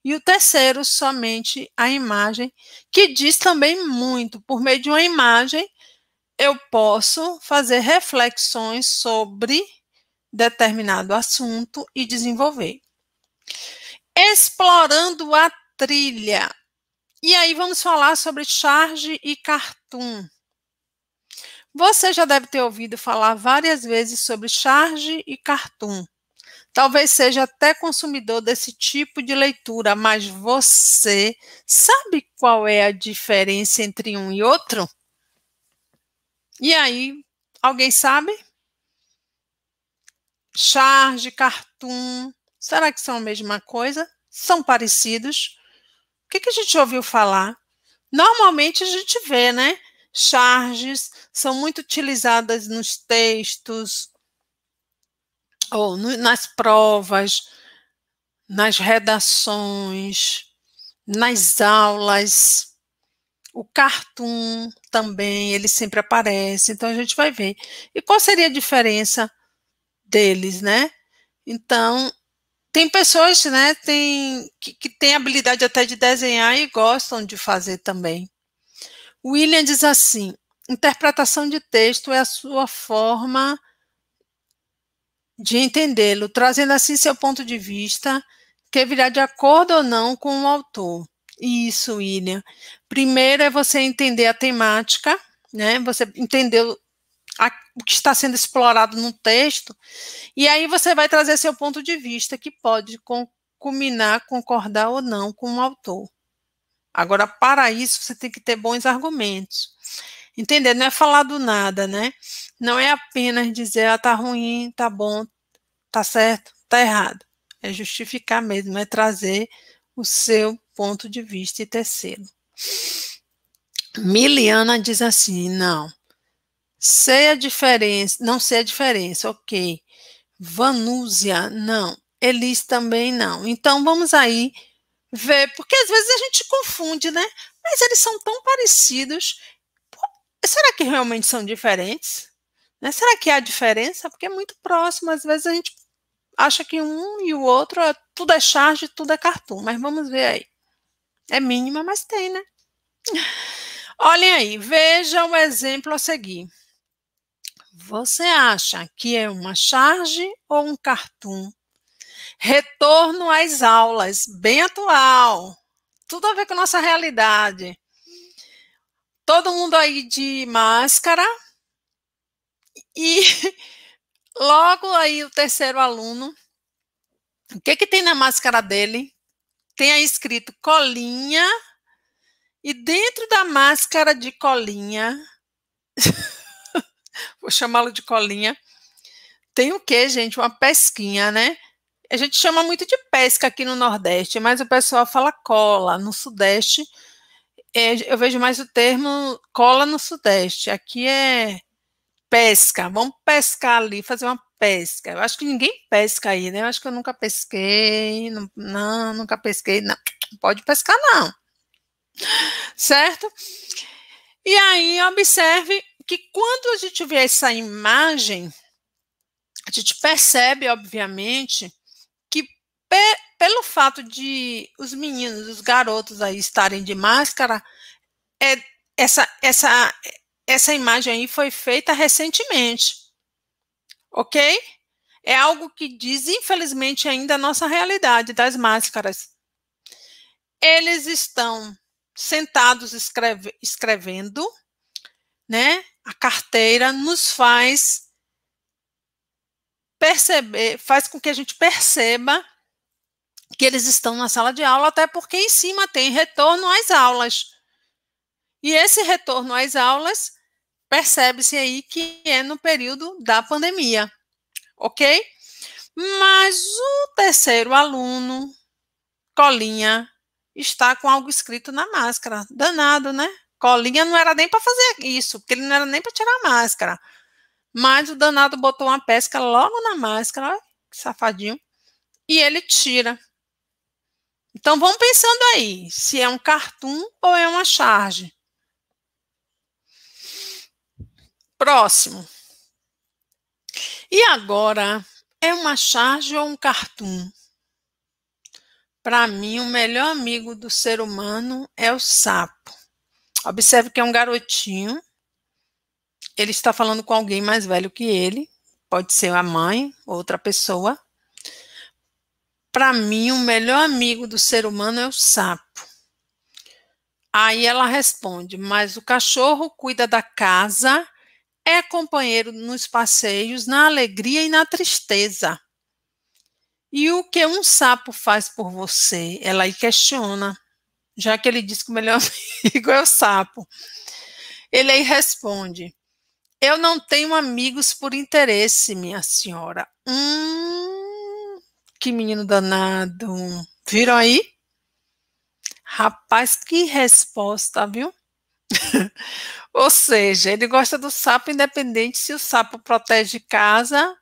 E o terceiro, somente a imagem, que diz também muito. Por meio de uma imagem, eu posso fazer reflexões sobre determinado assunto e desenvolver. Explorando a trilha. E aí vamos falar sobre charge e cartoon. Você já deve ter ouvido falar várias vezes sobre charge e cartoon. Talvez seja até consumidor desse tipo de leitura, mas você sabe qual é a diferença entre um e outro? E aí, alguém sabe? charge, cartoon, será que são a mesma coisa? São parecidos? O que, que a gente ouviu falar? Normalmente a gente vê, né? Charges são muito utilizadas nos textos, ou no, nas provas, nas redações, nas aulas. O cartoon também, ele sempre aparece, então a gente vai ver. E qual seria a diferença deles, né? Então, tem pessoas, né, tem, que, que têm habilidade até de desenhar e gostam de fazer também. William diz assim: interpretação de texto é a sua forma de entendê-lo, trazendo assim seu ponto de vista, que virá de acordo ou não com o autor. Isso, William. Primeiro é você entender a temática, né? Você entendeu o que está sendo explorado no texto, e aí você vai trazer seu ponto de vista, que pode culminar, concordar ou não com o autor. Agora, para isso, você tem que ter bons argumentos. Entender? Não é falar do nada, né? Não é apenas dizer, ah, tá ruim, tá bom, tá certo, tá errado. É justificar mesmo, é trazer o seu ponto de vista e tecê-lo. Miliana diz assim: não, Sei a diferença, não sei a diferença, ok. Vanúzia, não. Elis também não. Então vamos aí ver, porque às vezes a gente confunde, né? Mas eles são tão parecidos. Será que realmente são diferentes? Né? Será que há diferença? Porque é muito próximo, às vezes a gente acha que um e o outro é, tudo é charge, tudo é cartoon, mas vamos ver aí. É mínima, mas tem, né? Olhem aí, veja o exemplo a seguir. Você acha que é uma charge ou um cartoon? Retorno às aulas, bem atual. Tudo a ver com a nossa realidade. Todo mundo aí de máscara. E logo aí o terceiro aluno. O que, que tem na máscara dele? Tem aí escrito colinha. E dentro da máscara de colinha vou chamá-lo de colinha. Tem o quê, gente? Uma pesquinha, né? A gente chama muito de pesca aqui no Nordeste, mas o pessoal fala cola. No Sudeste, é, eu vejo mais o termo cola no Sudeste. Aqui é pesca. Vamos pescar ali, fazer uma pesca. Eu acho que ninguém pesca aí, né? Eu acho que eu nunca pesquei. Não, não nunca pesquei. Não, não pode pescar, não. Certo? E aí, observe que quando a gente vê essa imagem, a gente percebe, obviamente, que pe pelo fato de os meninos, os garotos aí estarem de máscara, é, essa, essa, essa imagem aí foi feita recentemente, ok? É algo que diz, infelizmente, ainda a nossa realidade das máscaras. Eles estão sentados escreve, escrevendo, né? a carteira nos faz perceber, faz com que a gente perceba que eles estão na sala de aula, até porque em cima tem retorno às aulas. E esse retorno às aulas percebe-se aí que é no período da pandemia, ok? Mas o terceiro aluno, Colinha, está com algo escrito na máscara. Danado, né? Colinha não era nem para fazer isso, porque ele não era nem para tirar a máscara. Mas o danado botou uma pesca logo na máscara, que safadinho, e ele tira. Então vamos pensando aí, se é um cartoon ou é uma charge. Próximo. E agora, é uma charge ou um cartoon? Para mim, o melhor amigo do ser humano é o sapo. Observe que é um garotinho. Ele está falando com alguém mais velho que ele. Pode ser a mãe, outra pessoa. Para mim, o melhor amigo do ser humano é o sapo. Aí ela responde: Mas o cachorro cuida da casa, é companheiro nos passeios, na alegria e na tristeza. E o que um sapo faz por você? Ela aí questiona já que ele diz que o melhor amigo é o sapo. Ele aí responde: Eu não tenho amigos por interesse, minha senhora. Hum, que menino danado. Viram aí? Rapaz, que resposta, viu? Ou seja, ele gosta do sapo independente se o sapo protege casa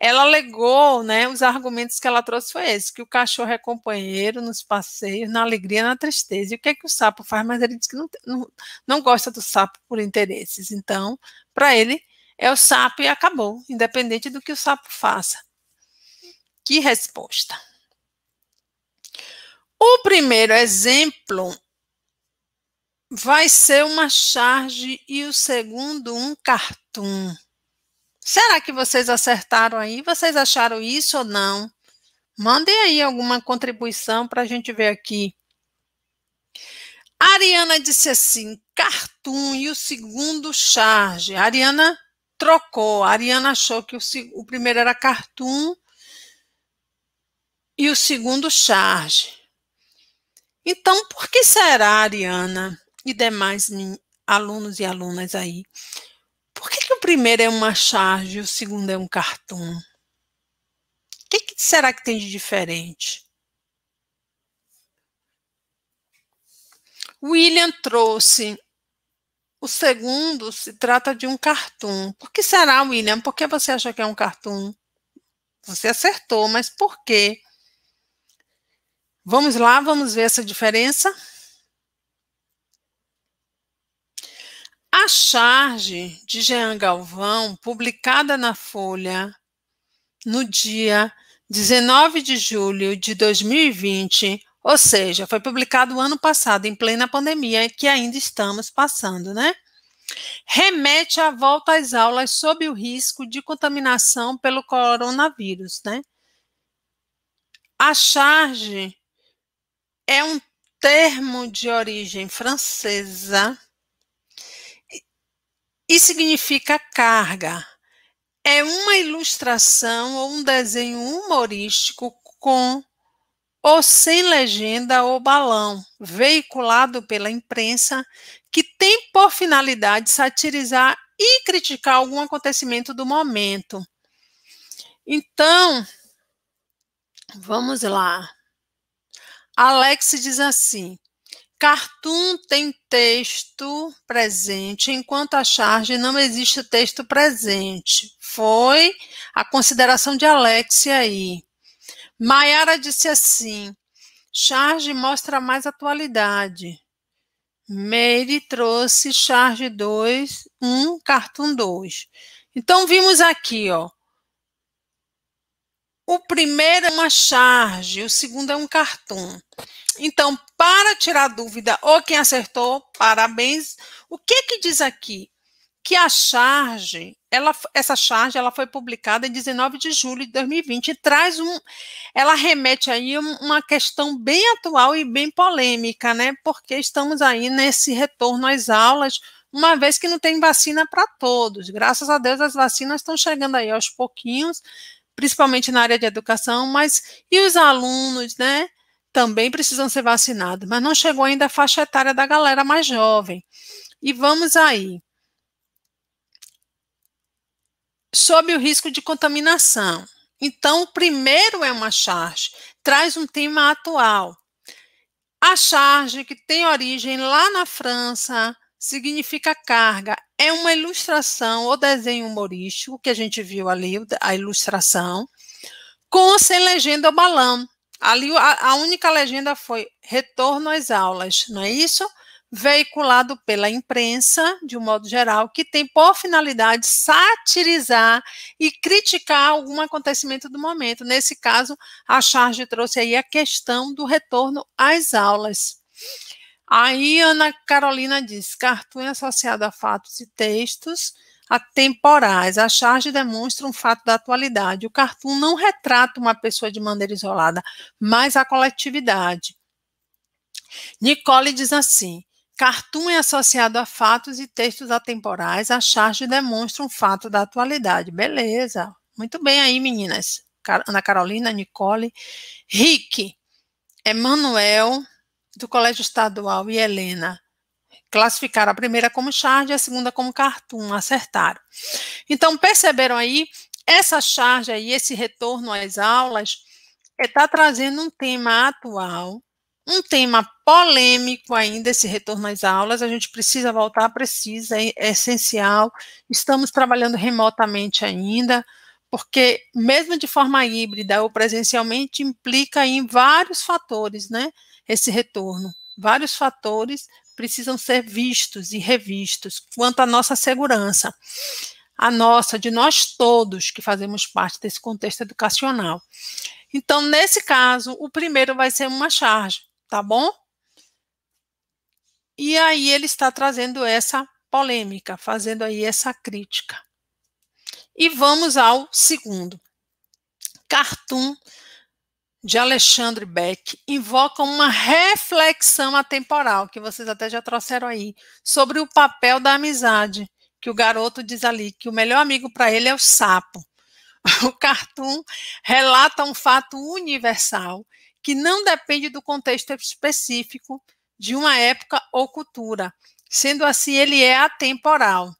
ela alegou, né, os argumentos que ela trouxe foi esse, que o cachorro é companheiro nos passeios, na alegria, na tristeza. E o que é que o sapo faz? Mas ele disse que não, não, não gosta do sapo por interesses. Então, para ele, é o sapo e acabou, independente do que o sapo faça. Que resposta! O primeiro exemplo vai ser uma charge e o segundo um cartoon. Será que vocês acertaram aí? Vocês acharam isso ou não? Mandem aí alguma contribuição para a gente ver aqui. A Ariana disse assim: cartoon e o segundo charge. A Ariana trocou. A Ariana achou que o, o primeiro era cartoon e o segundo charge. Então, por que será, Ariana e demais alunos e alunas aí? Por que, que o primeiro é uma charge e o segundo é um cartoon? O que, que será que tem de diferente? William trouxe o segundo se trata de um cartoon. Por que será, William? Por que você acha que é um cartoon? Você acertou, mas por quê? Vamos lá, vamos ver essa diferença? A charge de Jean Galvão, publicada na Folha no dia 19 de julho de 2020, ou seja, foi o ano passado, em plena pandemia, que ainda estamos passando, né? Remete à volta às aulas sob o risco de contaminação pelo coronavírus, né? A charge é um termo de origem francesa e significa carga. É uma ilustração ou um desenho humorístico com ou sem legenda ou balão, veiculado pela imprensa, que tem por finalidade satirizar e criticar algum acontecimento do momento. Então, vamos lá. Alex diz assim: Cartoon tem texto presente, enquanto a charge não existe texto presente. Foi a consideração de Alexia aí. Maiara disse assim: charge mostra mais atualidade. Meire trouxe charge 2, 1, um, cartoon 2. Então vimos aqui, ó. O primeiro é uma charge, o segundo é um cartoon. Então, para tirar dúvida, ou quem acertou, parabéns. O que é que diz aqui? Que a charge, ela, essa charge, ela foi publicada em 19 de julho de 2020 e traz um, ela remete aí uma questão bem atual e bem polêmica, né? Porque estamos aí nesse retorno às aulas, uma vez que não tem vacina para todos. Graças a Deus as vacinas estão chegando aí aos pouquinhos, principalmente na área de educação, mas e os alunos, né? também precisam ser vacinados, mas não chegou ainda a faixa etária da galera mais jovem. E vamos aí. Sob o risco de contaminação. Então, o primeiro é uma charge, traz um tema atual. A charge, que tem origem lá na França, significa carga. É uma ilustração ou desenho humorístico, que a gente viu ali, a ilustração, com ou sem legenda ou balão. Ali a, a única legenda foi retorno às aulas, não é isso? Veiculado pela imprensa, de um modo geral, que tem por finalidade satirizar e criticar algum acontecimento do momento. Nesse caso, a Charge trouxe aí a questão do retorno às aulas. Aí Ana Carolina diz: cartoon associado a fatos e textos atemporais. A charge demonstra um fato da atualidade. O cartoon não retrata uma pessoa de maneira isolada, mas a coletividade. Nicole diz assim: Cartoon é associado a fatos e textos atemporais. A charge demonstra um fato da atualidade. Beleza. Muito bem aí, meninas. Ana Carolina, Nicole. Rick, Emanuel, do Colégio Estadual, e Helena classificaram a primeira como charge e a segunda como cartoon, acertaram. Então, perceberam aí, essa charge aí, esse retorno às aulas, está é, tá trazendo um tema atual, um tema polêmico ainda, esse retorno às aulas, a gente precisa voltar, precisa, é, é essencial, estamos trabalhando remotamente ainda, porque mesmo de forma híbrida ou presencialmente implica em vários fatores, né, esse retorno, vários fatores precisam ser vistos e revistos quanto à nossa segurança, a nossa, de nós todos que fazemos parte desse contexto educacional. Então, nesse caso, o primeiro vai ser uma charge, tá bom? E aí ele está trazendo essa polêmica, fazendo aí essa crítica. E vamos ao segundo. Cartoon de Alexandre Beck invoca uma reflexão atemporal, que vocês até já trouxeram aí, sobre o papel da amizade, que o garoto diz ali que o melhor amigo para ele é o sapo. O cartoon relata um fato universal que não depende do contexto específico de uma época ou cultura. Sendo assim, ele é atemporal.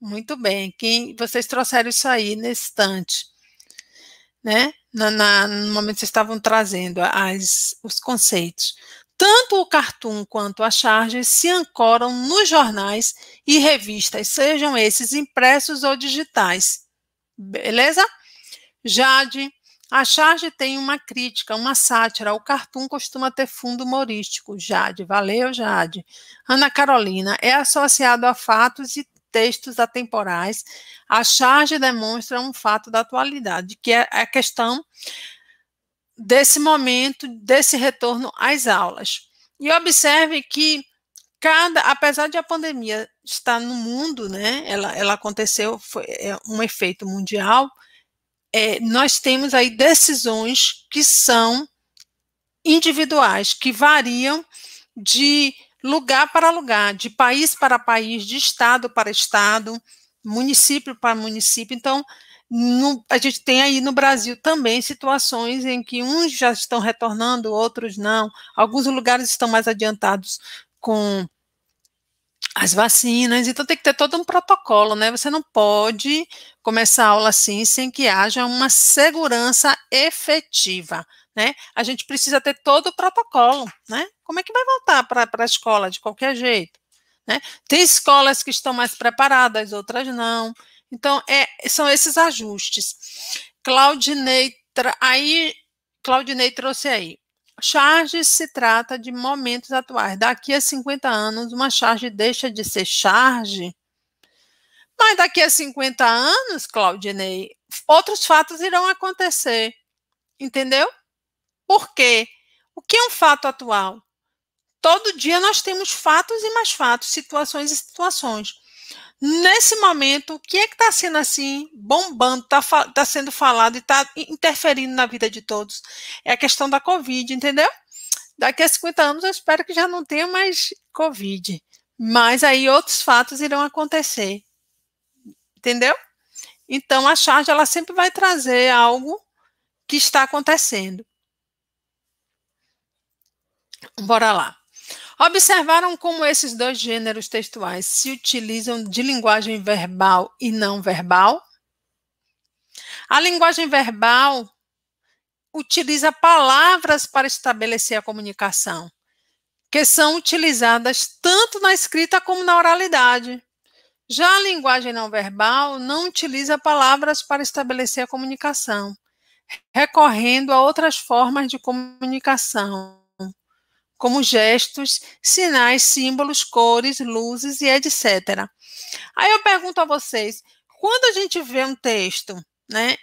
Muito bem, quem vocês trouxeram isso aí nesse instante né? Na, na, no momento que vocês estavam trazendo as, os conceitos. Tanto o cartoon quanto a charge se ancoram nos jornais e revistas, sejam esses impressos ou digitais. Beleza? Jade, a charge tem uma crítica, uma sátira. O cartoon costuma ter fundo humorístico. Jade, valeu, Jade. Ana Carolina, é associado a fatos e textos atemporais, a charge demonstra um fato da atualidade, que é a questão desse momento, desse retorno às aulas. E observe que cada, apesar de a pandemia estar no mundo, né, ela, ela aconteceu, foi é um efeito mundial, é, nós temos aí decisões que são individuais, que variam de lugar para lugar, de país para país, de estado para estado, município para município. Então, no, a gente tem aí no Brasil também situações em que uns já estão retornando, outros não. Alguns lugares estão mais adiantados com as vacinas, então tem que ter todo um protocolo, né? Você não pode começar a aula assim sem que haja uma segurança efetiva, né? A gente precisa ter todo o protocolo, né? Como é que vai voltar para a escola de qualquer jeito, né? Tem escolas que estão mais preparadas, outras não. Então, é, são esses ajustes. Claudinei, aí, Claudinei trouxe aí Charge se trata de momentos atuais. Daqui a 50 anos, uma charge deixa de ser charge. Mas daqui a 50 anos, Claudinei, outros fatos irão acontecer. Entendeu? Por quê? O que é um fato atual? Todo dia nós temos fatos e mais fatos, situações e situações. Nesse momento, o que é que está sendo assim, bombando, está tá sendo falado e está interferindo na vida de todos? É a questão da Covid, entendeu? Daqui a 50 anos eu espero que já não tenha mais Covid. Mas aí outros fatos irão acontecer. Entendeu? Então a charge ela sempre vai trazer algo que está acontecendo. Bora lá. Observaram como esses dois gêneros textuais se utilizam de linguagem verbal e não verbal? A linguagem verbal utiliza palavras para estabelecer a comunicação, que são utilizadas tanto na escrita como na oralidade. Já a linguagem não verbal não utiliza palavras para estabelecer a comunicação, recorrendo a outras formas de comunicação, como gestos, sinais, símbolos, cores, luzes e etc. Aí eu pergunto a vocês, quando a gente vê um texto, né,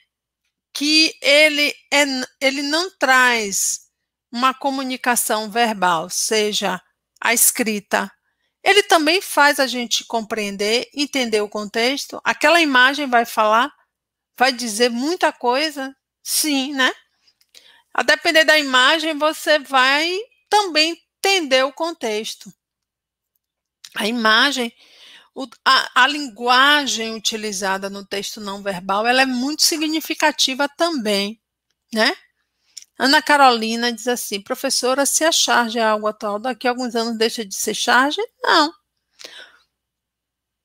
que ele, é, ele não traz uma comunicação verbal, seja a escrita, ele também faz a gente compreender, entender o contexto. Aquela imagem vai falar, vai dizer muita coisa? Sim, né? A depender da imagem, você vai também entender o contexto. A imagem, a, a linguagem utilizada no texto não verbal, ela é muito significativa também, né? Ana Carolina diz assim, professora, se a charge é algo atual, daqui a alguns anos deixa de ser charge? Não.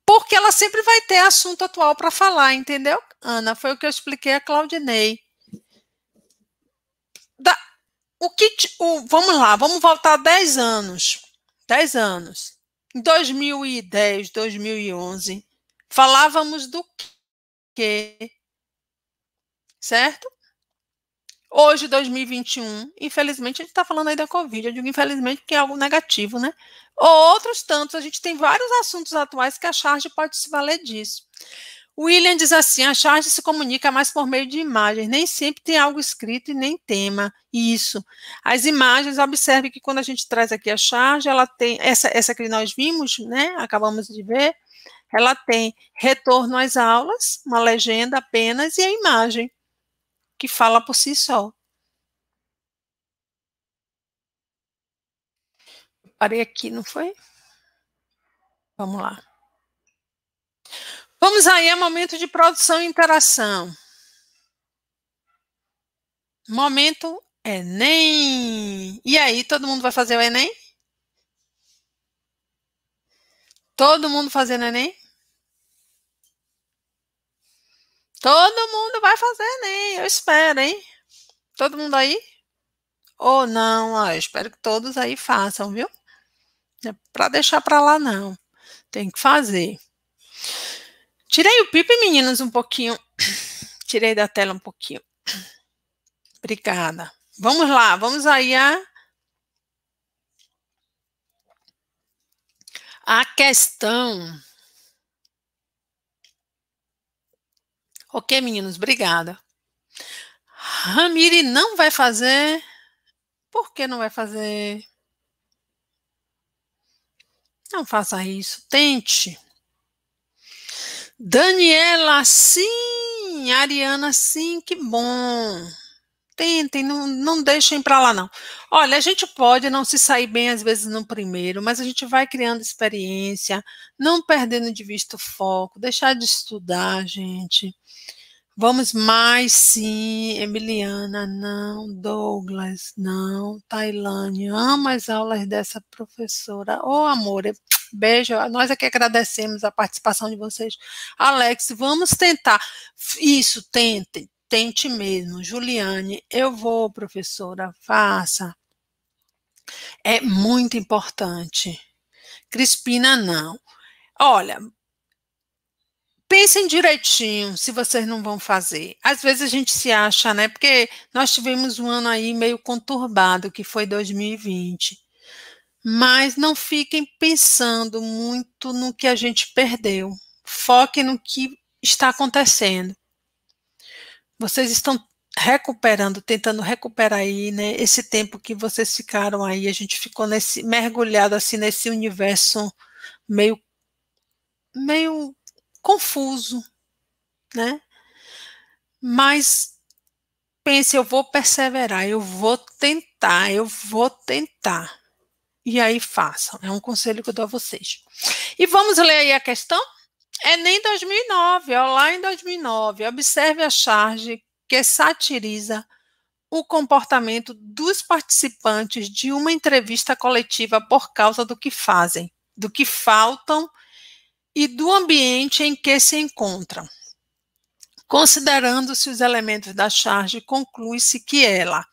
Porque ela sempre vai ter assunto atual para falar, entendeu, Ana? Foi o que eu expliquei a Claudinei. Da, o que. O, vamos lá, vamos voltar 10 anos. 10 anos. Em 2010, 2011, falávamos do quê? Certo? Hoje, 2021, infelizmente, a gente está falando aí da Covid. Eu digo infelizmente que é algo negativo, né? outros tantos. A gente tem vários assuntos atuais que a charge pode se valer disso. William diz assim: a charge se comunica mais por meio de imagens, nem sempre tem algo escrito e nem tema. Isso. As imagens, observe que quando a gente traz aqui a charge, ela tem essa, essa que nós vimos, né? Acabamos de ver, ela tem retorno às aulas, uma legenda apenas e a imagem que fala por si só. Parei aqui, não foi? Vamos lá. Vamos aí a é momento de produção e interação. Momento Enem. E aí, todo mundo vai fazer o Enem? Todo mundo fazendo Enem? Todo mundo vai fazer Enem, eu espero, hein? Todo mundo aí? Ou não? Ah, eu espero que todos aí façam, viu? Não é para deixar para lá, não. Tem que fazer. Tirei o pipi, meninos, um pouquinho. Tirei da tela um pouquinho. Obrigada. Vamos lá, vamos aí a. A questão. Ok, meninos, obrigada. Ramire não vai fazer. Por que não vai fazer? Não faça isso. Tente. Daniela, sim! Ariana, sim, que bom! Tentem, não, não deixem para lá, não. Olha, a gente pode não se sair bem às vezes no primeiro, mas a gente vai criando experiência, não perdendo de vista o foco, deixar de estudar, gente. Vamos mais sim, Emiliana, não, Douglas, não, Tailândia. Amo as aulas dessa professora. Ô, oh, amor, beijo. Nós aqui é agradecemos a participação de vocês. Alex, vamos tentar. Isso, tente, tente mesmo. Juliane, eu vou, professora, faça. É muito importante. Crispina, não. Olha, pensem direitinho se vocês não vão fazer. Às vezes a gente se acha, né? Porque nós tivemos um ano aí meio conturbado, que foi 2020. Mas não fiquem pensando muito no que a gente perdeu. Foquem no que está acontecendo. Vocês estão recuperando, tentando recuperar aí, né? Esse tempo que vocês ficaram aí, a gente ficou nesse mergulhado assim nesse universo meio meio confuso, né? Mas pense, eu vou perseverar, eu vou tentar, eu vou tentar. E aí façam, é um conselho que eu dou a vocês. E vamos ler aí a questão? É nem 2009, Olha lá em 2009. Observe a charge que satiriza o comportamento dos participantes de uma entrevista coletiva por causa do que fazem, do que faltam e do ambiente em que se encontram. Considerando-se os elementos da charge, conclui-se que ela.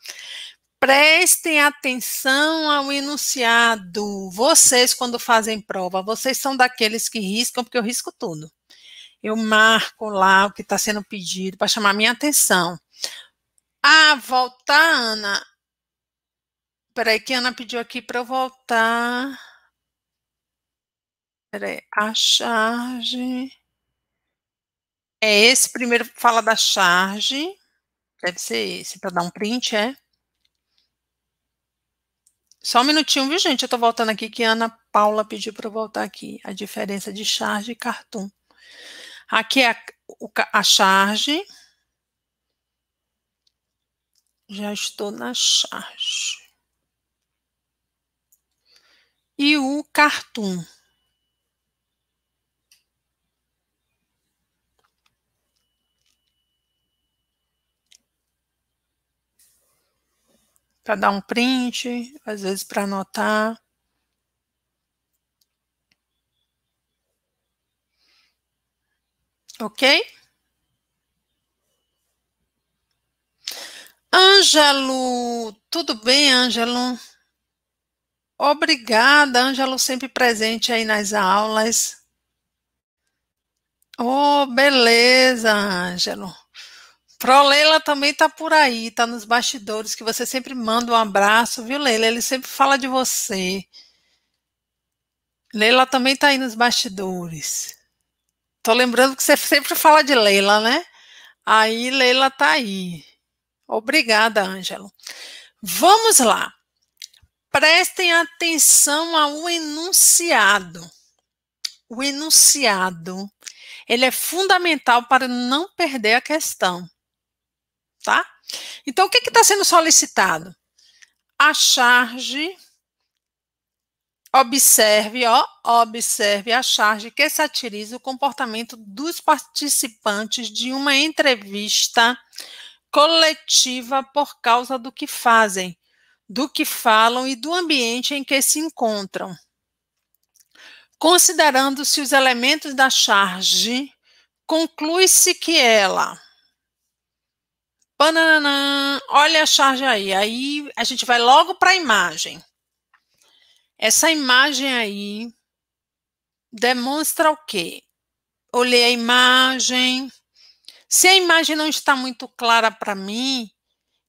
Prestem atenção ao enunciado. Vocês, quando fazem prova, vocês são daqueles que riscam, porque eu risco tudo. Eu marco lá o que está sendo pedido para chamar minha atenção. Ah, voltar, Ana. Peraí, que a Ana pediu aqui para eu voltar. Peraí, a charge. É esse primeiro fala da charge. Deve ser esse, para dar um print, é? Só um minutinho, viu, gente? Eu estou voltando aqui que a Ana Paula pediu para eu voltar aqui. A diferença de charge e cartoon. Aqui é a, a charge. Já estou na charge. E o cartoon. para dar um print, às vezes para anotar. Ok? Ângelo, tudo bem, Ângelo? Obrigada, Ângelo, sempre presente aí nas aulas. Oh, beleza, Ângelo. Pro Leila também tá por aí, tá nos bastidores, que você sempre manda um abraço, viu, Leila? Ele sempre fala de você. Leila também tá aí nos bastidores. Tô lembrando que você sempre fala de Leila, né? Aí, Leila tá aí. Obrigada, Ângelo. Vamos lá. Prestem atenção ao enunciado. O enunciado, ele é fundamental para não perder a questão tá? Então, o que está sendo solicitado? A charge, observe, ó, observe a charge que satiriza o comportamento dos participantes de uma entrevista coletiva por causa do que fazem, do que falam e do ambiente em que se encontram. Considerando-se os elementos da charge, conclui-se que ela olha a charge aí. Aí a gente vai logo para a imagem. Essa imagem aí demonstra o quê? Olhei a imagem. Se a imagem não está muito clara para mim,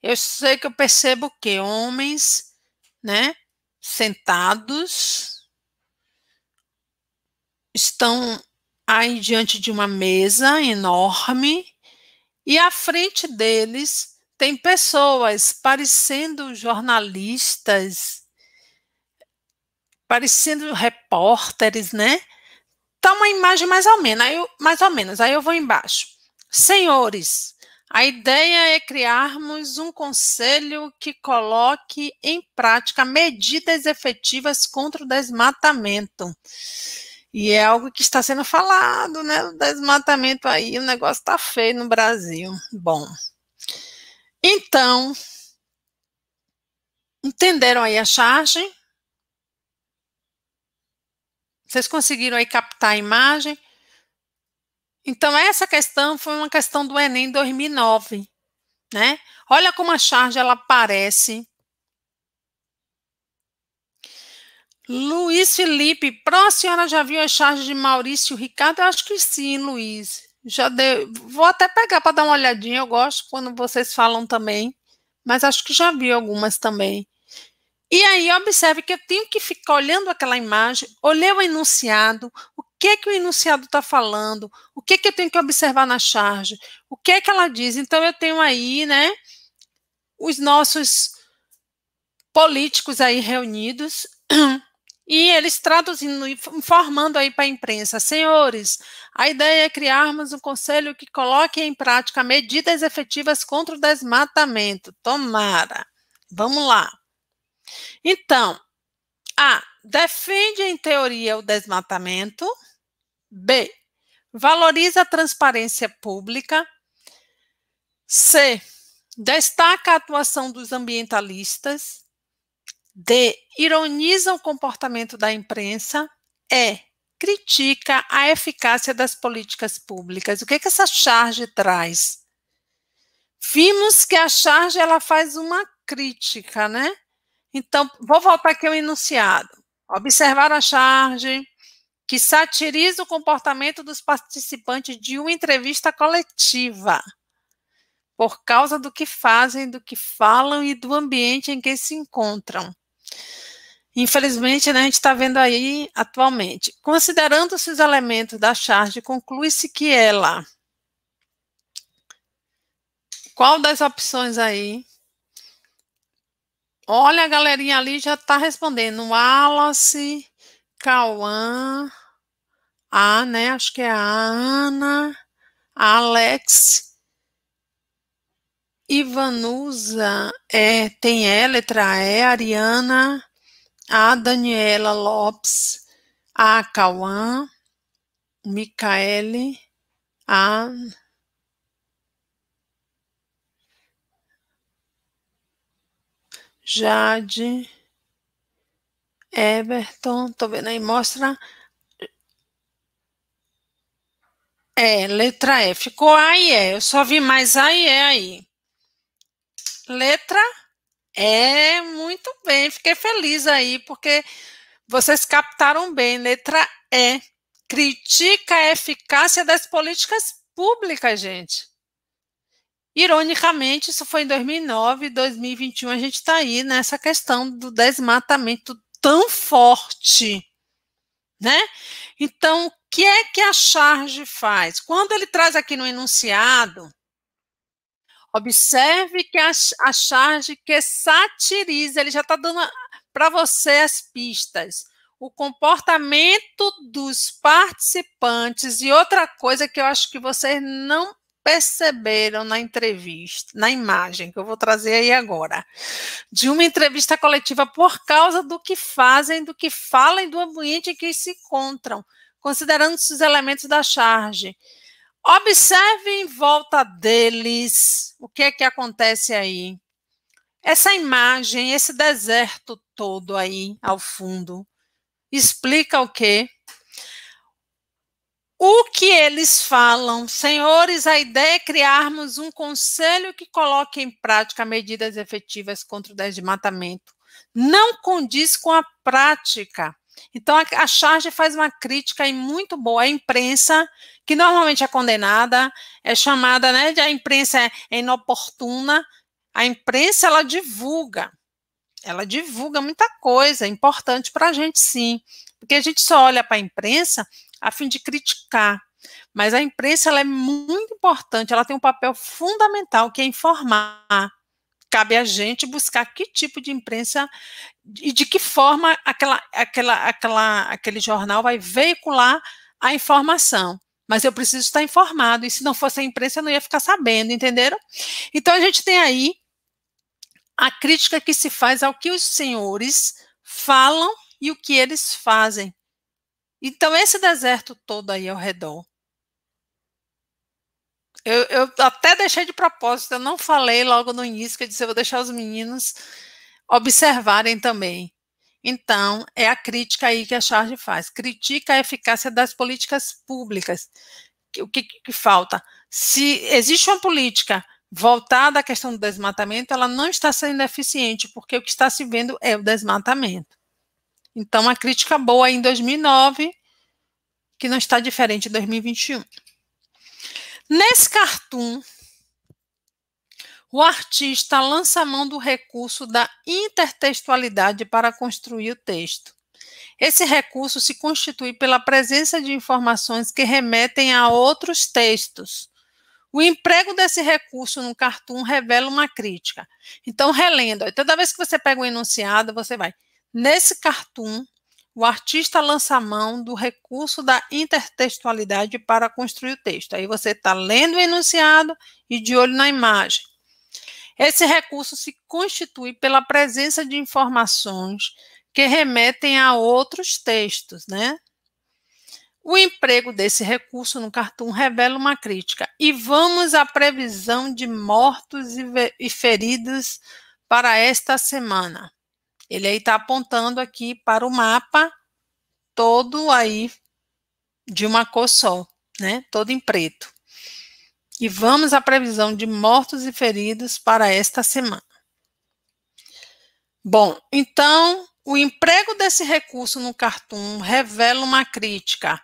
eu sei que eu percebo que homens, né, sentados estão aí diante de uma mesa enorme e à frente deles tem pessoas parecendo jornalistas, parecendo repórteres, né? Tá uma imagem mais ou menos, aí eu, mais ou menos. Aí eu vou embaixo. Senhores, a ideia é criarmos um conselho que coloque em prática medidas efetivas contra o desmatamento. E é algo que está sendo falado, né? O desmatamento aí, o negócio está feio no Brasil. Bom, então, entenderam aí a charge? Vocês conseguiram aí captar a imagem? Então, essa questão foi uma questão do Enem 2009, né? Olha como a charge ela aparece Luiz Felipe, próxima senhora já viu as charges de Maurício Ricardo? Eu acho que sim, Luiz. Já deu. Vou até pegar para dar uma olhadinha. Eu gosto quando vocês falam também, mas acho que já vi algumas também. E aí, observe que eu tenho que ficar olhando aquela imagem, olhei o enunciado, o que é que o enunciado está falando, o que é que eu tenho que observar na charge, o que é que ela diz. Então, eu tenho aí, né, os nossos políticos aí reunidos. e eles traduzindo, informando aí para a imprensa, senhores, a ideia é criarmos um conselho que coloque em prática medidas efetivas contra o desmatamento. Tomara. Vamos lá. Então, A. Defende em teoria o desmatamento. B. Valoriza a transparência pública. C. Destaca a atuação dos ambientalistas. D. Ironiza o comportamento da imprensa. E. É critica a eficácia das políticas públicas. O que, é que essa charge traz? Vimos que a charge ela faz uma crítica, né? Então, vou voltar aqui ao enunciado. Observar a charge que satiriza o comportamento dos participantes de uma entrevista coletiva por causa do que fazem, do que falam e do ambiente em que se encontram. Infelizmente, né, a gente está vendo aí atualmente. Considerando-se os elementos da charge, conclui-se que ela. Qual das opções aí? Olha, a galerinha ali já está respondendo. Wallace, Cauã, a, né? Acho que é a Ana, a Alex, Ivanusa é, tem E, letra E, Ariana, a Daniela Lopes, a Cauã, Micaele, a Jade, Everton, tô vendo aí, mostra. É, letra E. Ficou A e E. Eu só vi mais A e E aí. Letra E, é muito bem, fiquei feliz aí, porque vocês captaram bem. Letra E, critica a eficácia das políticas públicas, gente. Ironicamente, isso foi em 2009, 2021, a gente está aí nessa questão do desmatamento tão forte, né? Então, o que é que a charge faz? Quando ele traz aqui no enunciado Observe que a, a charge que satiriza, ele já está dando para você as pistas. O comportamento dos participantes e outra coisa que eu acho que vocês não perceberam na entrevista, na imagem que eu vou trazer aí agora, de uma entrevista coletiva por causa do que fazem, do que falam, e do ambiente em que se encontram, considerando esses elementos da charge. Observe em volta deles o que é que acontece aí. Essa imagem, esse deserto todo aí ao fundo, explica o quê? O que eles falam, senhores, a ideia é criarmos um conselho que coloque em prática medidas efetivas contra o desmatamento. Não condiz com a prática. Então, a, a charge faz uma crítica muito boa A imprensa que normalmente é condenada, é chamada, né, de a imprensa é, é inoportuna. A imprensa ela divulga, ela divulga muita coisa é importante para a gente, sim, porque a gente só olha para a imprensa a fim de criticar, mas a imprensa ela é muito importante, ela tem um papel fundamental que é informar. Cabe a gente buscar que tipo de imprensa e de que forma aquela, aquela, aquela, aquele jornal vai veicular a informação mas eu preciso estar informado, e se não fosse a imprensa, eu não ia ficar sabendo, entenderam? Então a gente tem aí a crítica que se faz ao que os senhores falam e o que eles fazem. Então, esse deserto todo aí ao redor. Eu, eu até deixei de propósito, eu não falei logo no início, que eu disse, eu vou deixar os meninos observarem também. Então, é a crítica aí que a Charge faz. Critica a eficácia das políticas públicas. O que, que, que falta? Se existe uma política voltada à questão do desmatamento, ela não está sendo eficiente, porque o que está se vendo é o desmatamento. Então, a crítica boa em 2009, que não está diferente em 2021. Nesse cartoon, o artista lança a mão do recurso da intertextualidade para construir o texto. Esse recurso se constitui pela presença de informações que remetem a outros textos. O emprego desse recurso no cartoon revela uma crítica. Então, relendo, toda vez que você pega um enunciado, você vai. Nesse cartoon, o artista lança a mão do recurso da intertextualidade para construir o texto. Aí você está lendo o enunciado e de olho na imagem. Esse recurso se constitui pela presença de informações que remetem a outros textos, né? O emprego desse recurso no cartoon revela uma crítica. E vamos à previsão de mortos e feridos para esta semana. Ele aí está apontando aqui para o mapa todo aí de uma cor só, né? Todo em preto. E vamos à previsão de mortos e feridos para esta semana. Bom, então, o emprego desse recurso no Cartoon revela uma crítica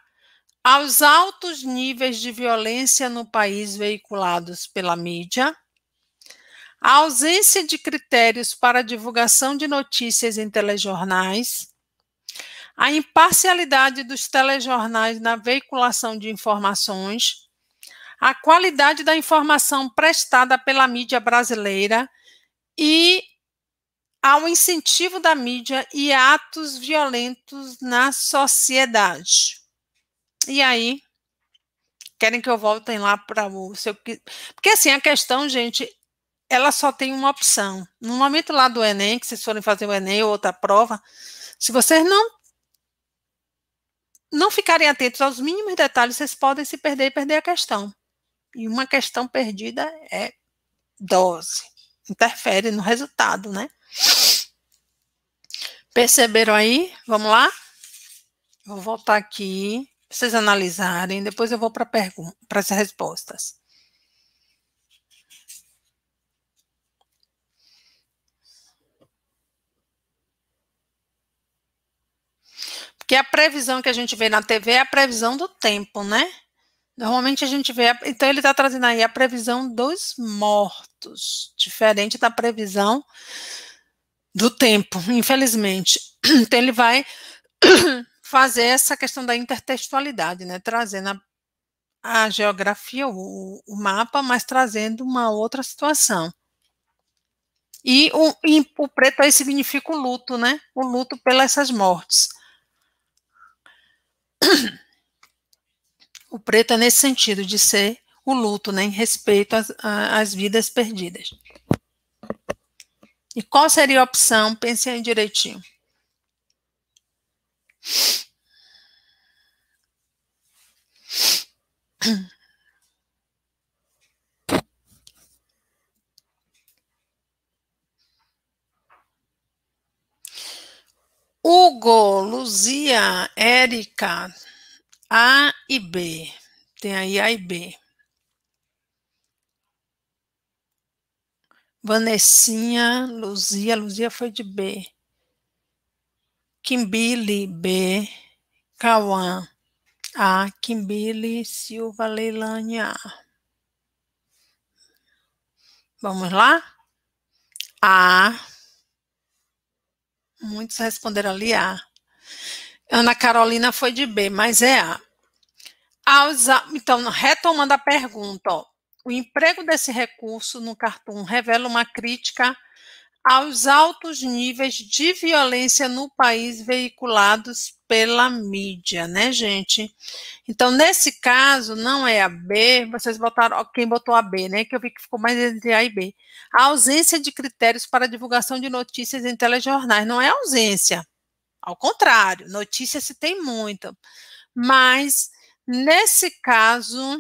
aos altos níveis de violência no país veiculados pela mídia, a ausência de critérios para divulgação de notícias em telejornais, a imparcialidade dos telejornais na veiculação de informações, a qualidade da informação prestada pela mídia brasileira e ao incentivo da mídia e atos violentos na sociedade. E aí, querem que eu voltem lá para o seu. Porque assim, a questão, gente, ela só tem uma opção. No momento lá do Enem, que vocês forem fazer o Enem ou outra prova, se vocês não não ficarem atentos aos mínimos detalhes, vocês podem se perder e perder a questão. E uma questão perdida é dose. Interfere no resultado, né? Perceberam aí? Vamos lá? Vou voltar aqui, vocês analisarem, depois eu vou para as respostas. Porque a previsão que a gente vê na TV é a previsão do tempo, né? Normalmente a gente vê, então ele está trazendo aí a previsão dos mortos, diferente da previsão do tempo, infelizmente. Então ele vai fazer essa questão da intertextualidade, né? Trazendo a, a geografia, o, o, mapa, mas trazendo uma outra situação. E o, e o preto aí significa o luto, né? O luto pelas essas mortes. o preto é nesse sentido de ser o luto, né, em respeito às, vidas perdidas. E qual seria a opção? Pense aí direitinho. Hugo, Luzia, Érica, a e B. Tem aí A e B. Vanessinha, Luzia, Luzia foi de B. Kimbili, B. Cauã, A. Kimbili, Silva, Leilane, A. Vamos lá? A. Muitos responderam ali A. Ana Carolina foi de B, mas é A. Então, retomando a pergunta, ó, o emprego desse recurso no cartoon revela uma crítica aos altos níveis de violência no país veiculados pela mídia, né, gente? Então, nesse caso, não é a B, vocês botaram, quem botou a B, né, que eu vi que ficou mais entre A e B. A ausência de critérios para divulgação de notícias em telejornais, não é ausência, ao contrário, notícia se tem muita. Mas, nesse caso,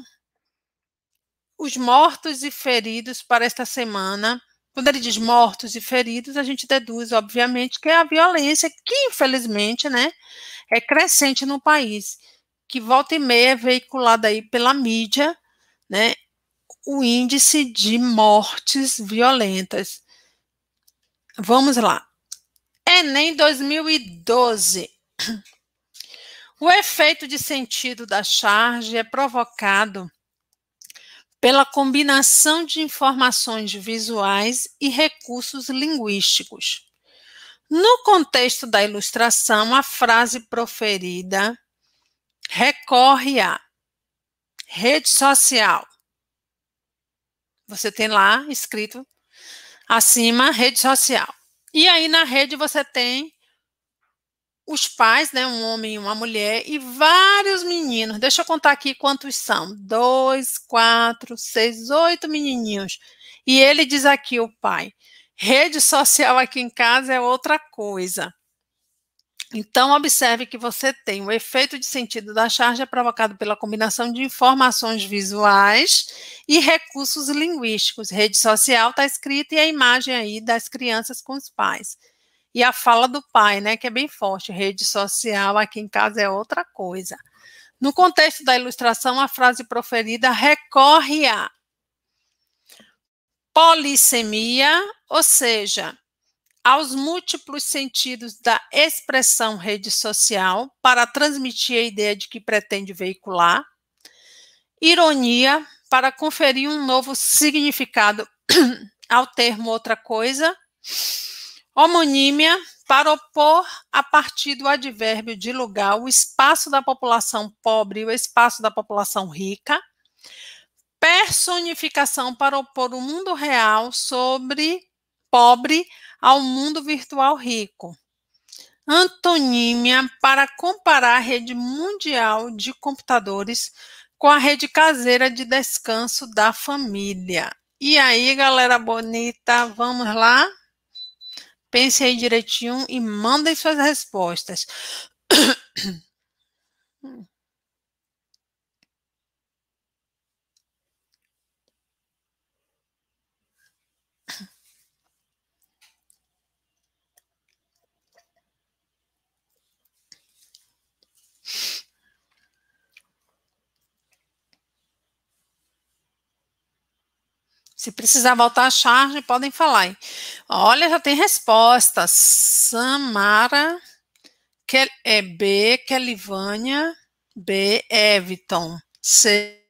os mortos e feridos para esta semana. Quando ele diz mortos e feridos, a gente deduz, obviamente, que é a violência que, infelizmente, né, é crescente no país, que volta e meia é veiculada aí pela mídia, né, o índice de mortes violentas. Vamos lá. Enem 2012. O efeito de sentido da charge é provocado pela combinação de informações visuais e recursos linguísticos. No contexto da ilustração, a frase proferida recorre à rede social. Você tem lá escrito acima rede social. E aí na rede você tem os pais, né, um homem e uma mulher, e vários meninos. Deixa eu contar aqui quantos são: dois, quatro, seis, oito menininhos. E ele diz aqui, o pai: rede social aqui em casa é outra coisa. Então, observe que você tem o efeito de sentido da charge provocado pela combinação de informações visuais e recursos linguísticos. Rede social está escrita e a imagem aí das crianças com os pais. E a fala do pai, né, que é bem forte. Rede social aqui em casa é outra coisa. No contexto da ilustração, a frase proferida recorre a polissemia, ou seja, aos múltiplos sentidos da expressão rede social para transmitir a ideia de que pretende veicular, ironia para conferir um novo significado ao termo outra coisa, homonímia para opor a partir do advérbio de lugar o espaço da população pobre e o espaço da população rica, personificação para opor o mundo real sobre pobre ao mundo virtual rico. Antonímia para comparar a rede mundial de computadores com a rede caseira de descanso da família. E aí, galera bonita, vamos lá? Pense aí direitinho e mandem suas respostas. Se precisar voltar a charge, podem falar. Olha, já tem resposta. Samara, Kel, é B, Kelivânia, B, Eviton, C,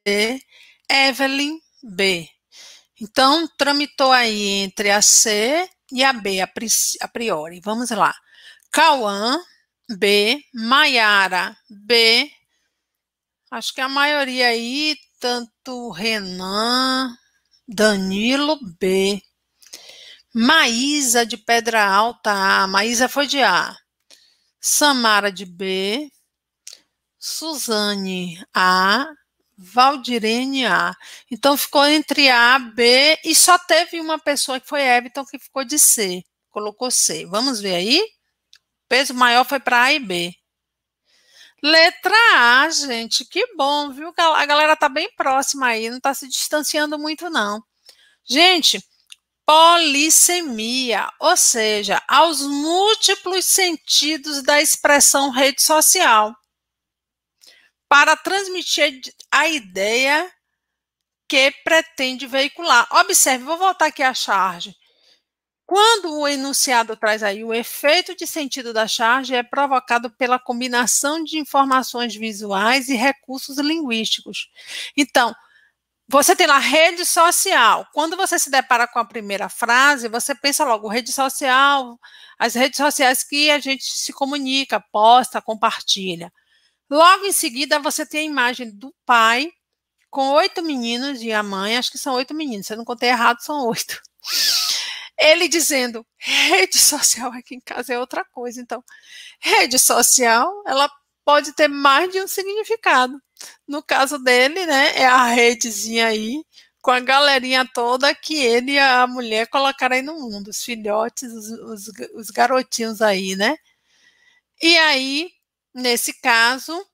Evelyn, B. Então, tramitou aí entre a C e a B a priori. Vamos lá. Cauã, B. Maiara, B. Acho que a maioria aí, tanto Renan, Danilo B. Maísa de Pedra Alta A. Maísa foi de A. Samara de B. Suzane A. Valdirene A. Então ficou entre A, B e só teve uma pessoa que foi Everton que ficou de C. Colocou C. Vamos ver aí? O peso maior foi para A e B. Letra A, gente, que bom, viu? A galera tá bem próxima aí, não tá se distanciando muito, não. Gente, polissemia, ou seja, aos múltiplos sentidos da expressão rede social, para transmitir a ideia que pretende veicular. Observe, vou voltar aqui à charge. Quando o enunciado traz aí o efeito de sentido da charge é provocado pela combinação de informações visuais e recursos linguísticos. Então, você tem lá rede social. Quando você se depara com a primeira frase, você pensa logo rede social, as redes sociais que a gente se comunica, posta, compartilha. Logo em seguida, você tem a imagem do pai com oito meninos e a mãe, acho que são oito meninos, se eu não contei errado, são oito. Ele dizendo, rede social aqui em casa é outra coisa. Então, rede social, ela pode ter mais de um significado. No caso dele, né, é a redezinha aí, com a galerinha toda que ele e a mulher colocaram aí no mundo, os filhotes, os, os, os garotinhos aí, né? E aí, nesse caso,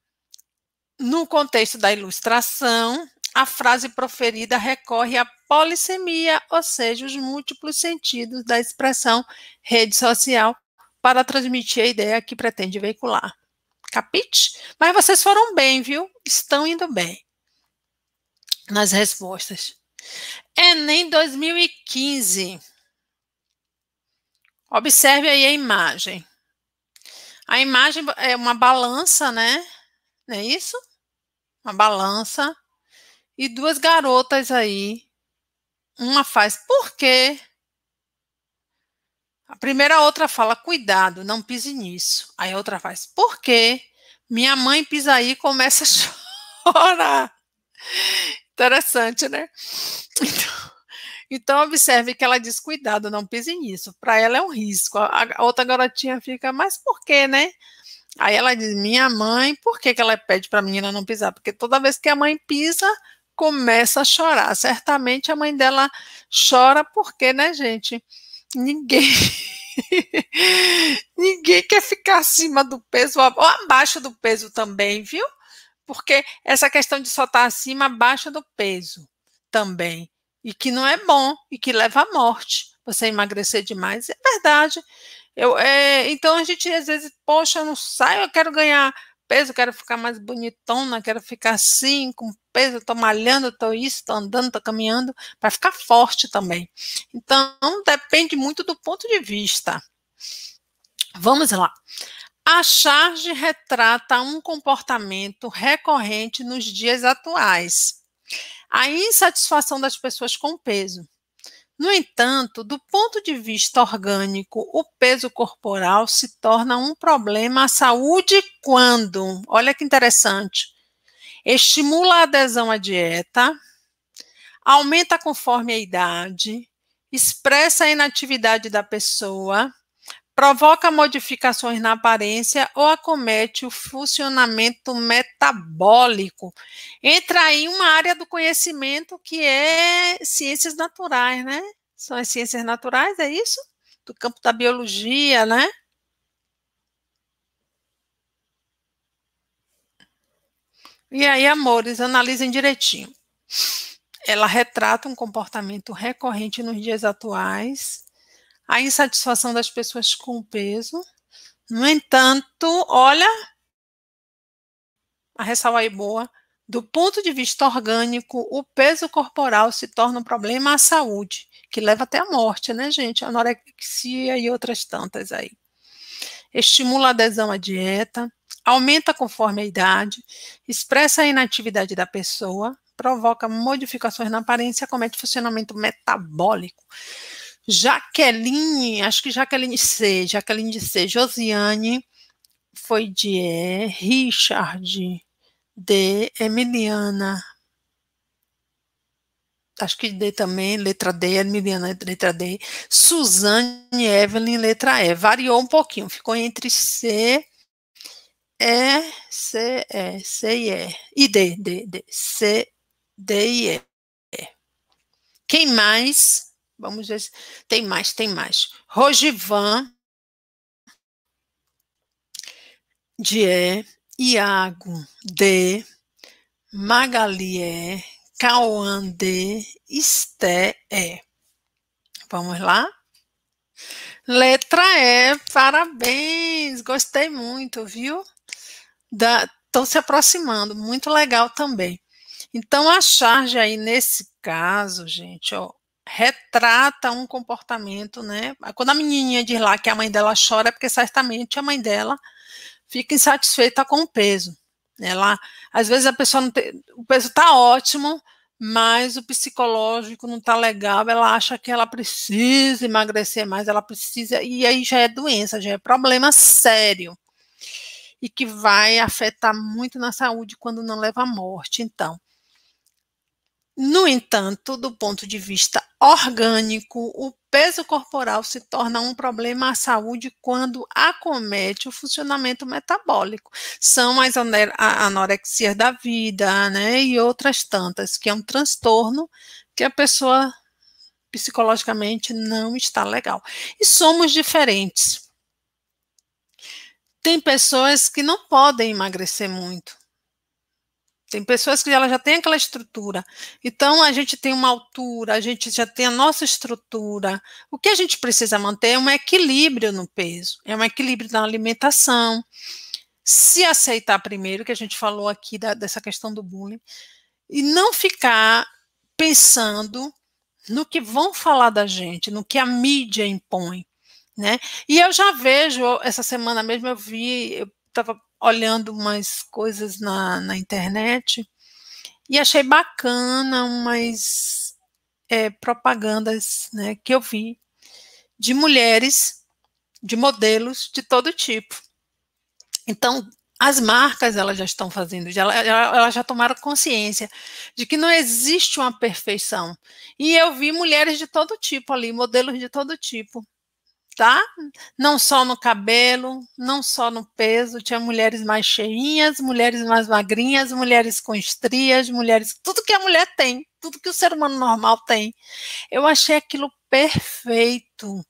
no contexto da ilustração, a frase proferida recorre a polissemia, ou seja, os múltiplos sentidos da expressão rede social para transmitir a ideia que pretende veicular. Capite? Mas vocês foram bem, viu? Estão indo bem nas respostas. Enem 2015. Observe aí a imagem. A imagem é uma balança, né? Não é isso? Uma balança. E duas garotas aí uma faz por quê? A primeira outra fala cuidado, não pise nisso. Aí a outra faz por quê? Minha mãe pisa aí e começa a chorar. Interessante, né? Então, então, observe que ela diz: cuidado, não pise nisso. Para ela é um risco. A, a outra garotinha fica, mas por quê, né? Aí ela diz: minha mãe, por que, que ela pede para a menina não pisar? Porque toda vez que a mãe pisa, começa a chorar. Certamente a mãe dela chora porque, né, gente? Ninguém. ninguém quer ficar acima do peso ou abaixo do peso também, viu? Porque essa questão de só estar acima, abaixo do peso também. E que não é bom e que leva à morte. Você emagrecer demais, é verdade. Eu, é, então a gente às vezes, poxa, eu não saio, eu quero ganhar peso, quero ficar mais bonitona, quero ficar assim, com peso, estou malhando, estou isso, estou andando, estou caminhando, para ficar forte também. Então, depende muito do ponto de vista. Vamos lá. A charge retrata um comportamento recorrente nos dias atuais. A insatisfação das pessoas com peso. No entanto, do ponto de vista orgânico, o peso corporal se torna um problema à saúde quando, olha que interessante, estimula a adesão à dieta, aumenta conforme a idade, expressa a inatividade da pessoa, provoca modificações na aparência ou acomete o funcionamento metabólico. Entra aí uma área do conhecimento que é ciências naturais, né? São as ciências naturais, é isso? Do campo da biologia, né? E aí, amores, analisem direitinho. Ela retrata um comportamento recorrente nos dias atuais, a insatisfação das pessoas com o peso. No entanto, olha a ressalva aí boa. Do ponto de vista orgânico, o peso corporal se torna um problema à saúde, que leva até a morte, né, gente? Anorexia e outras tantas aí. Estimula a adesão à dieta, aumenta conforme a idade, expressa a inatividade da pessoa, provoca modificações na aparência, comete funcionamento metabólico, Jaqueline, acho que Jaqueline C, Jaqueline de C, Josiane foi de E, Richard D, Emiliana, acho que D também, letra D, Emiliana, letra D, Suzane, Evelyn, letra E, variou um pouquinho, ficou entre C, E, C, E, C e E, e D, D, D, C, D e E. Quem mais? Vamos ver se tem mais, tem mais. Rogivan, Die, Iago D, Magalier, Cauã D, Esté E. É. Vamos lá? Letra E, parabéns, gostei muito, viu? Estão se aproximando, muito legal também. Então, a charge aí, nesse caso, gente, ó, retrata um comportamento, né? Quando a menininha diz lá que a mãe dela chora, é porque certamente a mãe dela fica insatisfeita com o peso. Ela, às vezes a pessoa não tem, o peso está ótimo, mas o psicológico não está legal, ela acha que ela precisa emagrecer mais, ela precisa, e aí já é doença, já é problema sério. E que vai afetar muito na saúde quando não leva à morte, então. No entanto, do ponto de vista orgânico, o peso corporal se torna um problema à saúde quando acomete o funcionamento metabólico. São as anorexias da vida, né, e outras tantas, que é um transtorno que a pessoa psicologicamente não está legal. E somos diferentes. Tem pessoas que não podem emagrecer muito, tem pessoas que ela já tem aquela estrutura. Então a gente tem uma altura, a gente já tem a nossa estrutura. O que a gente precisa manter é um equilíbrio no peso, é um equilíbrio na alimentação. Se aceitar primeiro, que a gente falou aqui da, dessa questão do bullying, e não ficar pensando no que vão falar da gente, no que a mídia impõe, né? E eu já vejo essa semana mesmo eu vi, eu estava olhando umas coisas na, na internet e achei bacana umas é, propagandas né, que eu vi de mulheres, de modelos de todo tipo. Então, as marcas elas já estão fazendo, já, elas já tomaram consciência de que não existe uma perfeição. E eu vi mulheres de todo tipo ali, modelos de todo tipo tá? Não só no cabelo, não só no peso, tinha mulheres mais cheinhas, mulheres mais magrinhas, mulheres com estrias, mulheres, tudo que a mulher tem, tudo que o ser humano normal tem. Eu achei aquilo perfeito,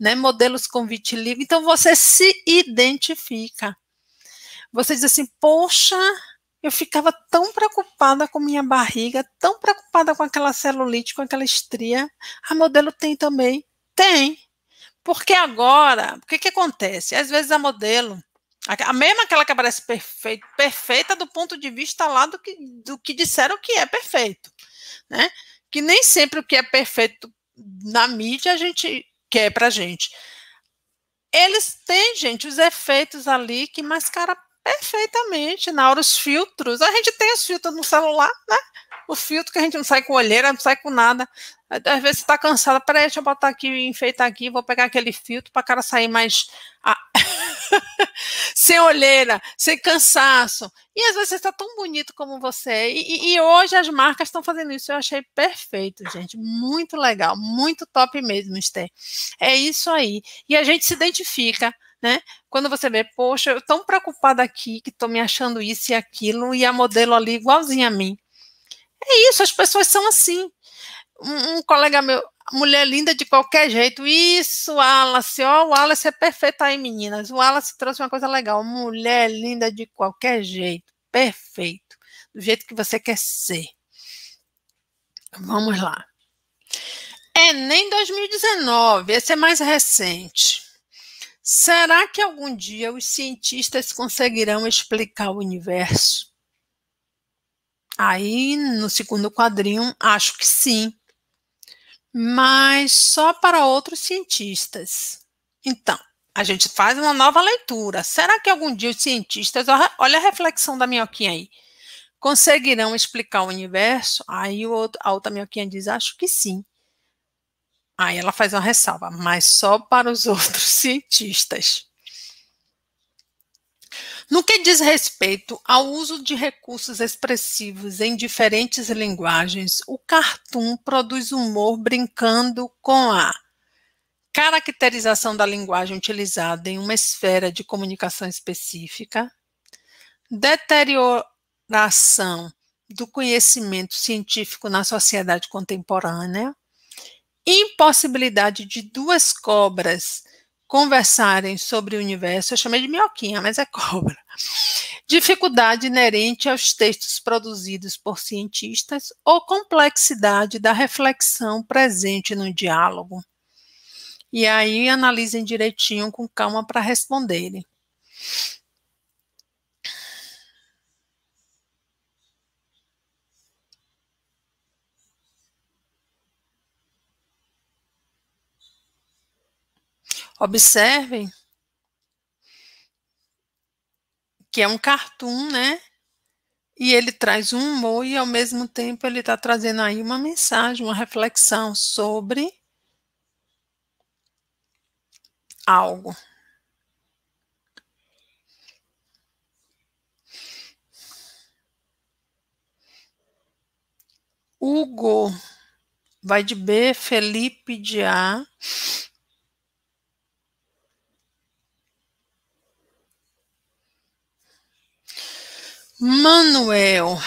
né? Modelos com vitiligo. Então você se identifica. Você diz assim: "Poxa, eu ficava tão preocupada com minha barriga, tão preocupada com aquela celulite, com aquela estria. A modelo tem também. Tem. Porque agora, o que, que acontece? Às vezes a modelo, a, a mesma aquela que aparece perfeito, perfeita do ponto de vista lá do que, do que disseram que é perfeito, né? Que nem sempre o que é perfeito na mídia a gente quer é a gente. Eles têm, gente, os efeitos ali que mascaram perfeitamente na hora os filtros. A gente tem os filtros no celular, né? o filtro que a gente não sai com olheira, não sai com nada. Às vezes você está cansada, peraí, deixa eu botar aqui, enfeitar aqui, vou pegar aquele filtro para cara sair mais ah. sem olheira, sem cansaço. E às vezes você está tão bonito como você é. E, e hoje as marcas estão fazendo isso. Eu achei perfeito, gente. Muito legal, muito top mesmo, Esther. É isso aí. E a gente se identifica. Né? Quando você vê, poxa, eu tão preocupada aqui que estou me achando isso e aquilo, e a modelo ali igualzinha a mim. É isso, as pessoas são assim. Um, um colega meu, mulher linda de qualquer jeito. Isso, Wallace, ó, oh, o Wallace é perfeito aí, meninas. O Wallace trouxe uma coisa legal. Mulher linda de qualquer jeito. Perfeito. Do jeito que você quer ser. Vamos lá. É nem 2019, esse é mais recente. Será que algum dia os cientistas conseguirão explicar o universo? Aí, no segundo quadrinho, acho que sim, mas só para outros cientistas. Então, a gente faz uma nova leitura. Será que algum dia os cientistas, olha a reflexão da minhoquinha aí, conseguirão explicar o universo? Aí o outro, a outra minhoquinha diz, acho que sim. Aí ela faz uma ressalva, mas só para os outros cientistas. No que diz respeito ao uso de recursos expressivos em diferentes linguagens, o cartoon produz humor brincando com a caracterização da linguagem utilizada em uma esfera de comunicação específica, deterioração do conhecimento científico na sociedade contemporânea, impossibilidade de duas cobras conversarem sobre o universo, eu chamei de minhoquinha, mas é cobra. Dificuldade inerente aos textos produzidos por cientistas ou complexidade da reflexão presente no diálogo. E aí analisem direitinho com calma para responderem. Observem que é um cartoon, né? E ele traz um humor e, ao mesmo tempo, ele está trazendo aí uma mensagem, uma reflexão sobre algo. Hugo vai de B, Felipe de A. Manuel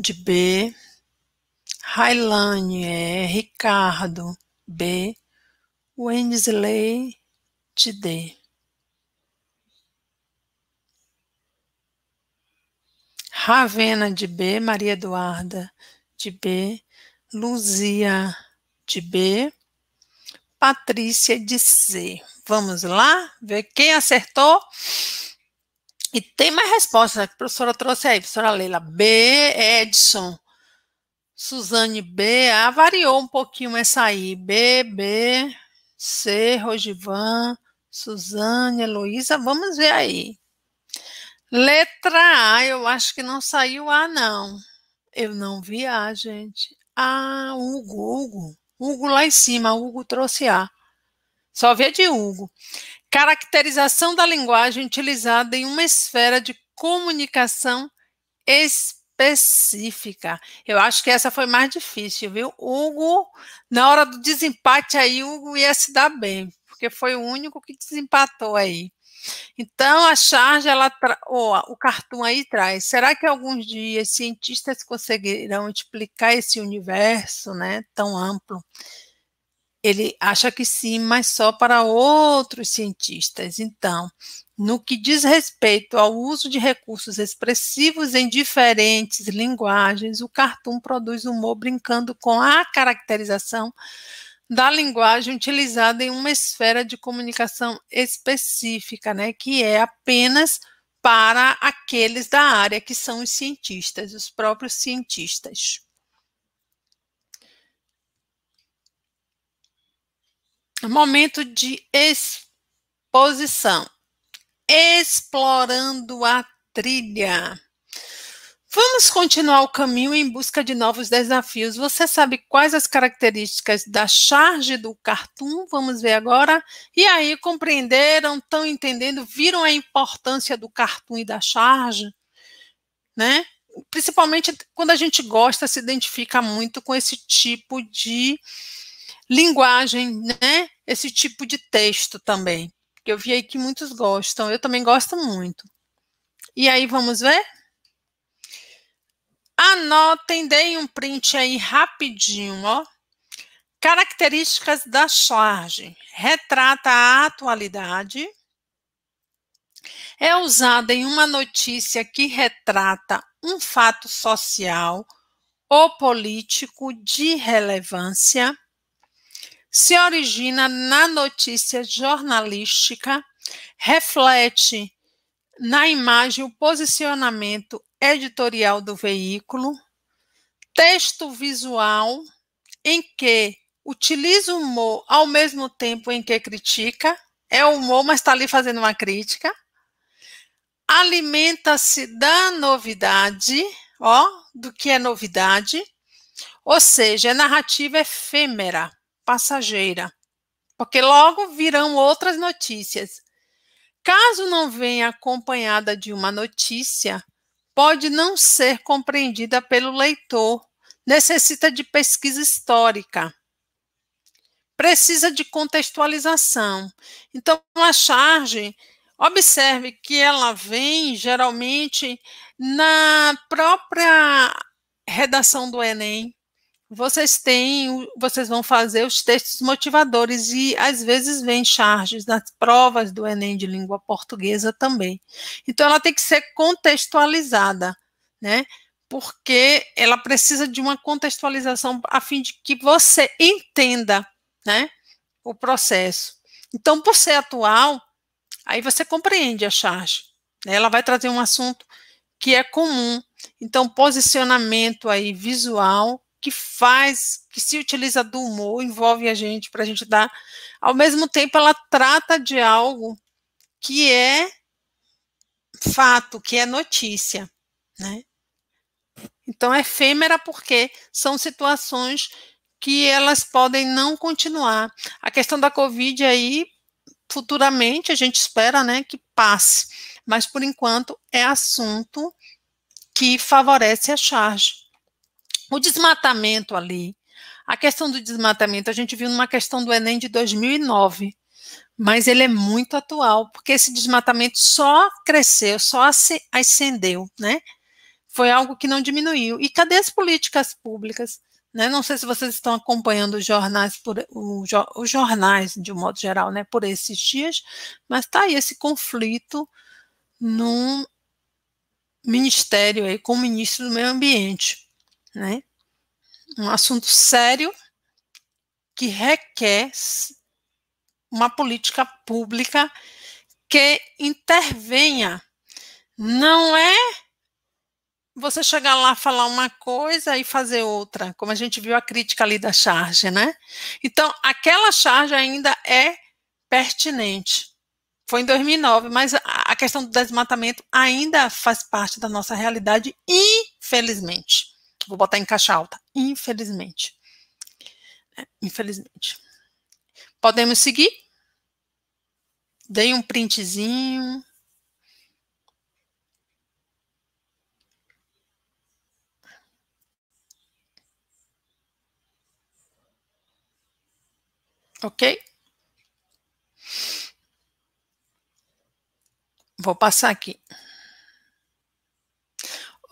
de B, Railane é Ricardo B, Wensley de D. Ravena de B, Maria Eduarda de B, Luzia de B, Patrícia de C. Vamos lá ver quem acertou? E tem mais respostas né, que a professora trouxe aí, professora Leila. B. Edson. Suzane B. A ah, variou um pouquinho essa aí. B, B, C, Rogivan, Suzane, Heloísa. Vamos ver aí. Letra A, eu acho que não saiu A, não. Eu não vi A, gente. Ah, Hugo, Hugo. Hugo lá em cima, Hugo trouxe A. Só vê de Hugo caracterização da linguagem utilizada em uma esfera de comunicação específica. Eu acho que essa foi mais difícil, viu? Hugo, na hora do desempate aí, Hugo ia se dar bem, porque foi o único que desempatou aí. Então, a charge, ela tra... oh, o cartoon aí traz. Será que alguns dias cientistas conseguirão explicar esse universo né, tão amplo? Ele acha que sim, mas só para outros cientistas. Então, no que diz respeito ao uso de recursos expressivos em diferentes linguagens, o Cartoon produz humor brincando com a caracterização da linguagem utilizada em uma esfera de comunicação específica, né, que é apenas para aqueles da área, que são os cientistas, os próprios cientistas. Momento de exposição. Explorando a trilha. Vamos continuar o caminho em busca de novos desafios. Você sabe quais as características da charge do cartoon? Vamos ver agora. E aí, compreenderam, estão entendendo, viram a importância do cartoon e da charge? Né? Principalmente quando a gente gosta, se identifica muito com esse tipo de linguagem, né? esse tipo de texto também, que eu vi aí que muitos gostam, eu também gosto muito. E aí, vamos ver? Anotem, deem um print aí rapidinho, ó. Características da charge. Retrata a atualidade. É usada em uma notícia que retrata um fato social ou político de relevância se origina na notícia jornalística, reflete na imagem o posicionamento editorial do veículo, texto visual em que utiliza o humor ao mesmo tempo em que critica, é humor, mas está ali fazendo uma crítica, alimenta-se da novidade, ó, do que é novidade, ou seja, é narrativa efêmera passageira, porque logo virão outras notícias. Caso não venha acompanhada de uma notícia, pode não ser compreendida pelo leitor, necessita de pesquisa histórica, precisa de contextualização. Então, a charge, observe que ela vem geralmente na própria redação do Enem, vocês têm, vocês vão fazer os textos motivadores e às vezes vem charges nas provas do Enem de língua portuguesa também. Então ela tem que ser contextualizada, né? Porque ela precisa de uma contextualização a fim de que você entenda, né, o processo. Então, por ser atual, aí você compreende a charge. Né? Ela vai trazer um assunto que é comum. Então, posicionamento aí visual que faz, que se utiliza do humor, envolve a gente para a gente dar. Ao mesmo tempo, ela trata de algo que é fato, que é notícia, né? Então, é efêmera porque são situações que elas podem não continuar. A questão da Covid aí, futuramente, a gente espera, né, que passe. Mas, por enquanto, é assunto que favorece a charge. O desmatamento ali, a questão do desmatamento, a gente viu numa questão do Enem de 2009, mas ele é muito atual, porque esse desmatamento só cresceu, só ascendeu, né? Foi algo que não diminuiu. E cadê as políticas públicas? Né? Não sei se vocês estão acompanhando os jornais, por, o, os jornais de um modo geral, né? Por esses dias, mas está aí esse conflito no ministério aí com o ministro do meio ambiente né? Um assunto sério que requer uma política pública que intervenha. Não é você chegar lá falar uma coisa e fazer outra, como a gente viu a crítica ali da charge, né? Então, aquela charge ainda é pertinente. Foi em 2009, mas a questão do desmatamento ainda faz parte da nossa realidade, infelizmente. Tipo, vou botar em caixa alta. Infelizmente. É, infelizmente. Podemos seguir? Dei um printzinho. Ok? Vou passar aqui.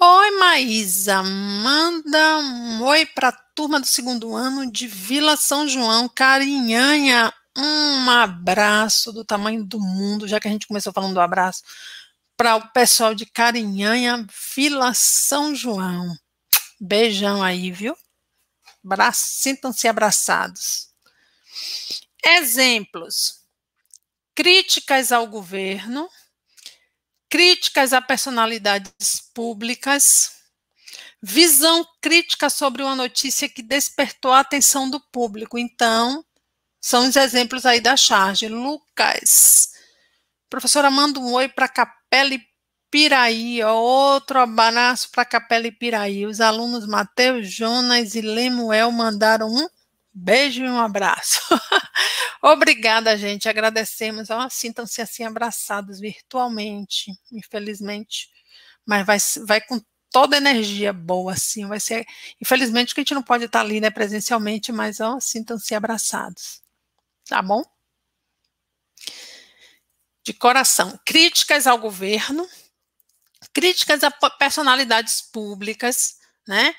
Oi, Maísa. Manda um oi para a turma do segundo ano de Vila São João, Carinhanha. Um abraço do tamanho do mundo, já que a gente começou falando do abraço, para o pessoal de Carinhanha, Vila São João. Beijão aí, viu? Sintam-se abraçados. Exemplos: críticas ao governo críticas a personalidades públicas, visão crítica sobre uma notícia que despertou a atenção do público. Então, são os exemplos aí da charge. Lucas, professora, manda um oi para Capela e Piraí, outro abraço para Capela e Piraí. Os alunos Matheus, Jonas e Lemuel mandaram um Beijo e um abraço. Obrigada, gente. Agradecemos. Oh, Sintam-se assim abraçados virtualmente, infelizmente. Mas vai, vai com toda energia boa, assim. Vai ser. Infelizmente, que a gente não pode estar ali né, presencialmente, mas oh, sintam-se abraçados. Tá bom? De coração. Críticas ao governo, críticas a personalidades públicas, né?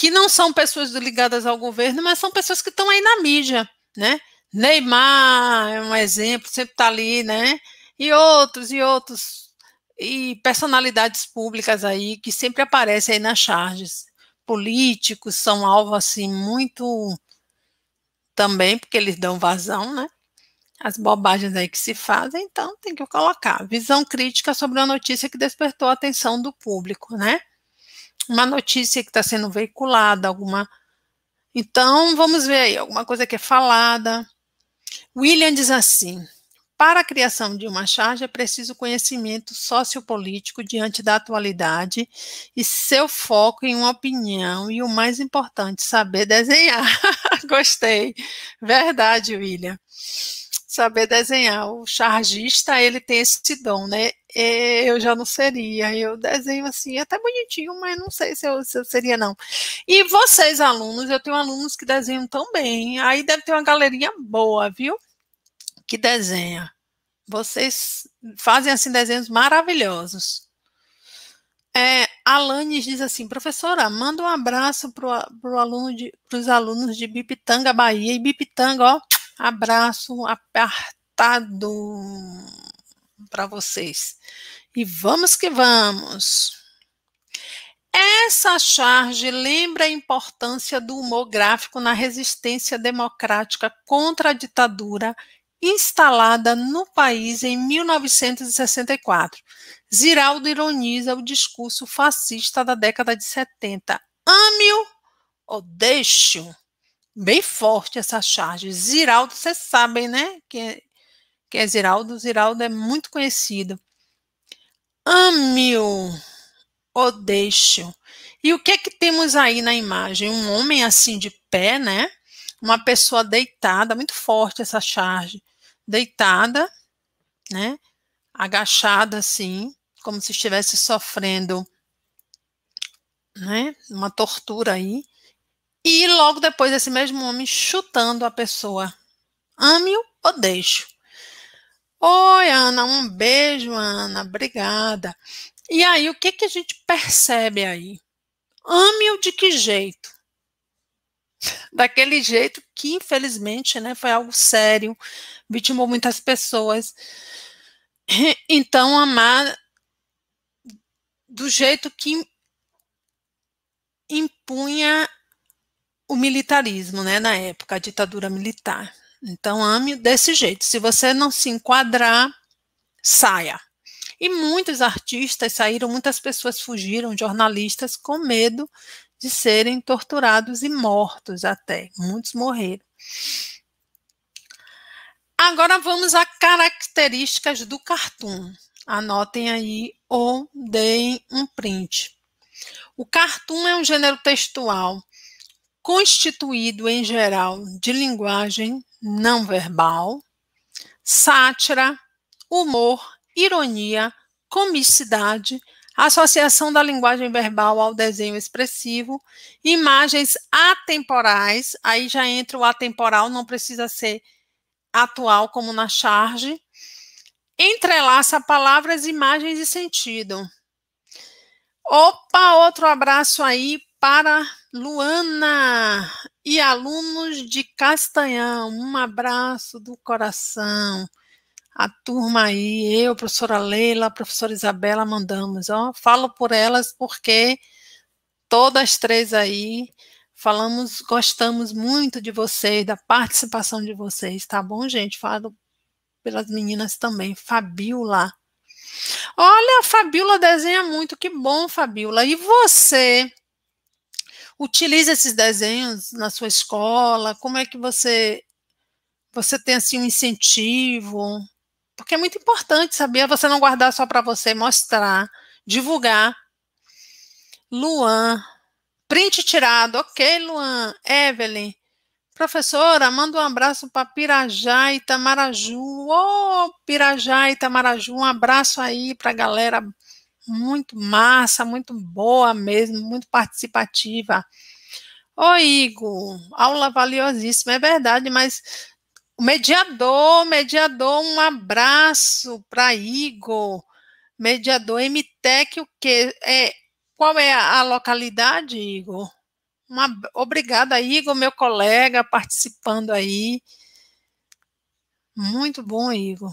que não são pessoas ligadas ao governo, mas são pessoas que estão aí na mídia, né? Neymar é um exemplo, sempre está ali, né? E outros, e outros, e personalidades públicas aí que sempre aparecem aí nas charges. Políticos são alvo, assim, muito também, porque eles dão vazão, né? As bobagens aí que se fazem, então tem que colocar. Visão crítica sobre a notícia que despertou a atenção do público, né? uma notícia que está sendo veiculada, alguma. Então, vamos ver aí, alguma coisa que é falada. William diz assim: para a criação de uma charge é preciso conhecimento sociopolítico diante da atualidade e seu foco em uma opinião e o mais importante, saber desenhar. Gostei. Verdade, William saber desenhar. O chargista, ele tem esse dom, né? Eu já não seria. Eu desenho assim, até bonitinho, mas não sei se eu, se eu seria, não. E vocês, alunos, eu tenho alunos que desenham tão bem. Aí deve ter uma galerinha boa, viu? Que desenha. Vocês fazem, assim, desenhos maravilhosos. É, Alanis diz assim, professora, manda um abraço para pro aluno os alunos de Bipitanga, Bahia. E Bipitanga, ó, Abraço apertado para vocês. E vamos que vamos! Essa charge lembra a importância do humor gráfico na resistência democrática contra a ditadura instalada no país em 1964. Ziraldo ironiza o discurso fascista da década de 70. Ame-o ou deixe-o bem forte essa charge. Ziraldo, vocês sabem, né? Que é, que é Ziraldo. Ziraldo é muito conhecido. Ame-o ou E o que é que temos aí na imagem? Um homem assim de pé, né? Uma pessoa deitada, muito forte essa charge. Deitada, né? Agachada assim, como se estivesse sofrendo, né? Uma tortura aí e logo depois, esse mesmo homem chutando a pessoa. Ame-o ou deixo? Oi, Ana, um beijo, Ana, obrigada. E aí, o que, que a gente percebe aí? Ame-o de que jeito? Daquele jeito que, infelizmente, né, foi algo sério, vitimou muitas pessoas. Então, amar do jeito que impunha o militarismo, né, na época, a ditadura militar. Então, ame desse jeito. Se você não se enquadrar, saia. E muitos artistas saíram, muitas pessoas fugiram, jornalistas, com medo de serem torturados e mortos até. Muitos morreram. Agora vamos a características do cartoon. Anotem aí ou deem um print. O cartoon é um gênero textual constituído em geral de linguagem não verbal, sátira, humor, ironia, comicidade, associação da linguagem verbal ao desenho expressivo, imagens atemporais, aí já entra o atemporal, não precisa ser atual como na charge, entrelaça palavras, imagens e sentido. Opa, outro abraço aí para Luana e alunos de Castanhão. Um abraço do coração. A turma aí, eu, professora Leila, professora Isabela, mandamos. Ó, falo por elas porque todas três aí falamos, gostamos muito de vocês, da participação de vocês, tá bom, gente? Falo pelas meninas também. Fabiola. Olha, a Fabiola desenha muito, que bom, Fabiola. E você? utiliza esses desenhos na sua escola? Como é que você você tem assim um incentivo? Porque é muito importante, sabia? Você não guardar só para você, mostrar, divulgar. Luan, print tirado, ok, Luan. Evelyn, professora, manda um abraço para Pirajá e Tamaraju. Ô, oh, Pirajá e Tamaraju, um abraço aí para a galera muito massa, muito boa mesmo, muito participativa. Ô, Igor, aula valiosíssima, é verdade, mas o mediador, mediador, um abraço para Igor. Mediador MTEC, o quê? É, qual é a, localidade, Igor? Uma, obrigada, Igor, meu colega, participando aí. Muito bom, Igor.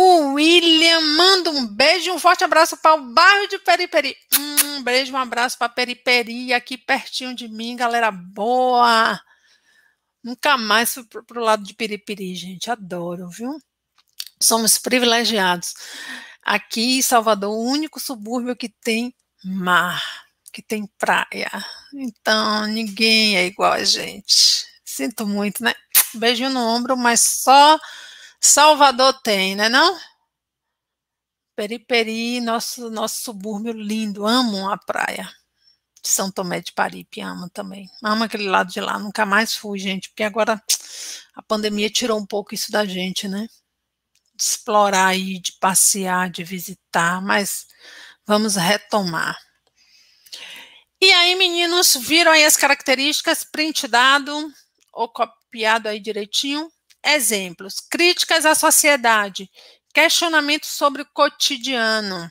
O William manda um beijo, um forte abraço para o bairro de Periperi. Um beijo, um abraço para Periperi, aqui pertinho de mim, galera boa. Nunca mais fui para o lado de Periperi, gente. Adoro, viu? Somos privilegiados. Aqui em Salvador, o único subúrbio que tem mar, que tem praia. Então, ninguém é igual a gente. Sinto muito, né? Beijinho no ombro, mas só Salvador tem, né não? Periperi, nosso, nosso subúrbio lindo, amo a praia. De São Tomé de Paripe, amo também. Amo aquele lado de lá, nunca mais fui, gente, porque agora a pandemia tirou um pouco isso da gente, né? De explorar aí, de passear, de visitar, mas vamos retomar. E aí, meninos, viram aí as características, print dado ou copiado aí direitinho? Exemplos: críticas à sociedade, questionamentos sobre o cotidiano.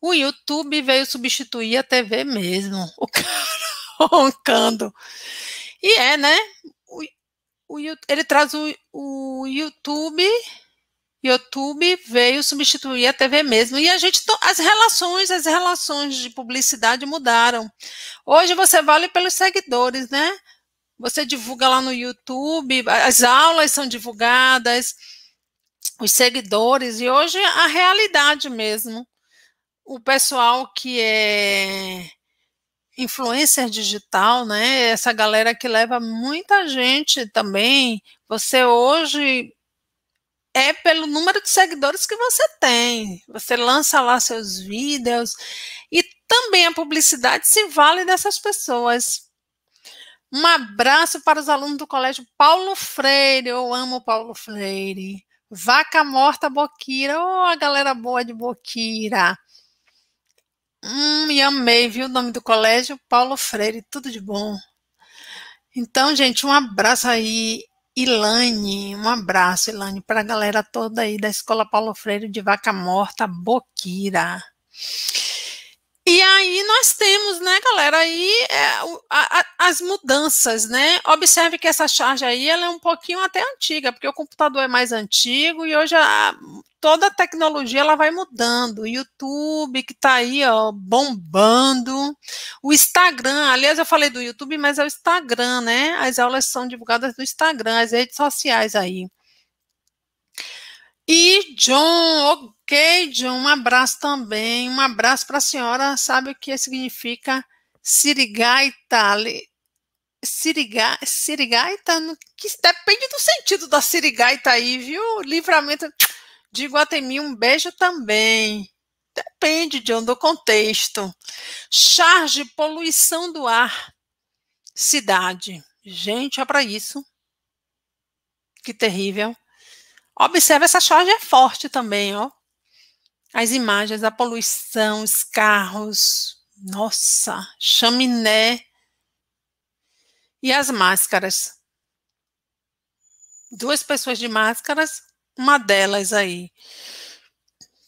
O YouTube veio substituir a TV mesmo. O cara roncando. E é, né? O, o, ele traz o, o YouTube YouTube veio substituir a TV mesmo. E a gente, as relações, as relações de publicidade mudaram. Hoje você vale pelos seguidores, né? Você divulga lá no YouTube, as aulas são divulgadas, os seguidores, e hoje é a realidade mesmo. O pessoal que é influencer digital, né? Essa galera que leva muita gente também. Você hoje é pelo número de seguidores que você tem. Você lança lá seus vídeos e também a publicidade se vale dessas pessoas. Um abraço para os alunos do Colégio Paulo Freire. Eu amo Paulo Freire. Vaca Morta Boquira. Oh, a galera boa de Boquira. Hum, e amei, viu? O nome do colégio Paulo Freire. Tudo de bom. Então, gente, um abraço aí, Ilane. Um abraço, Ilane, para a galera toda aí da Escola Paulo Freire de Vaca Morta Boquira. E aí nós temos, né, galera, aí é, a, a, as mudanças, né? Observe que essa charge aí ela é um pouquinho até antiga, porque o computador é mais antigo e hoje a, toda a tecnologia ela vai mudando. YouTube que está aí, ó, bombando. O Instagram, aliás, eu falei do YouTube, mas é o Instagram, né? As aulas são divulgadas no Instagram, as redes sociais aí. E John Ok, um abraço também. Um abraço para a senhora. Sabe o que significa sirigaita? Siriga, sirigaita? Que depende do sentido da sirigaita aí, viu? Livramento de Guatemi, um beijo também. Depende, John, do contexto. Charge, poluição do ar. Cidade. Gente, olha para isso. Que terrível. Observe, essa charge é forte também, ó as imagens a poluição, os carros, nossa, chaminé e as máscaras. Duas pessoas de máscaras, uma delas aí.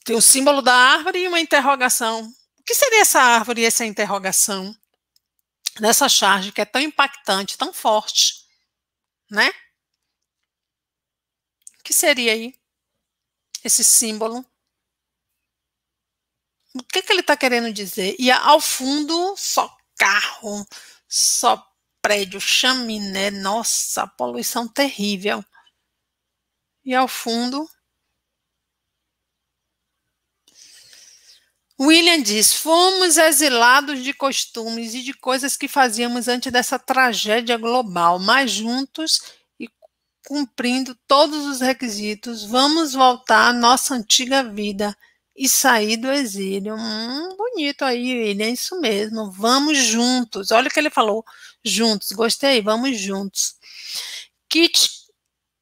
Tem o símbolo da árvore e uma interrogação. O que seria essa árvore e essa interrogação? Dessa charge que é tão impactante, tão forte, né? O que seria aí esse símbolo? o que, que ele está querendo dizer? E ao fundo, só carro, só prédio, chaminé, nossa, poluição terrível. E ao fundo. William diz: fomos exilados de costumes e de coisas que fazíamos antes dessa tragédia global, mas juntos e cumprindo todos os requisitos, vamos voltar à nossa antiga vida e sair do exílio. Hum, bonito aí, ele é isso mesmo. Vamos juntos. Olha o que ele falou. Juntos, gostei, vamos juntos. Kit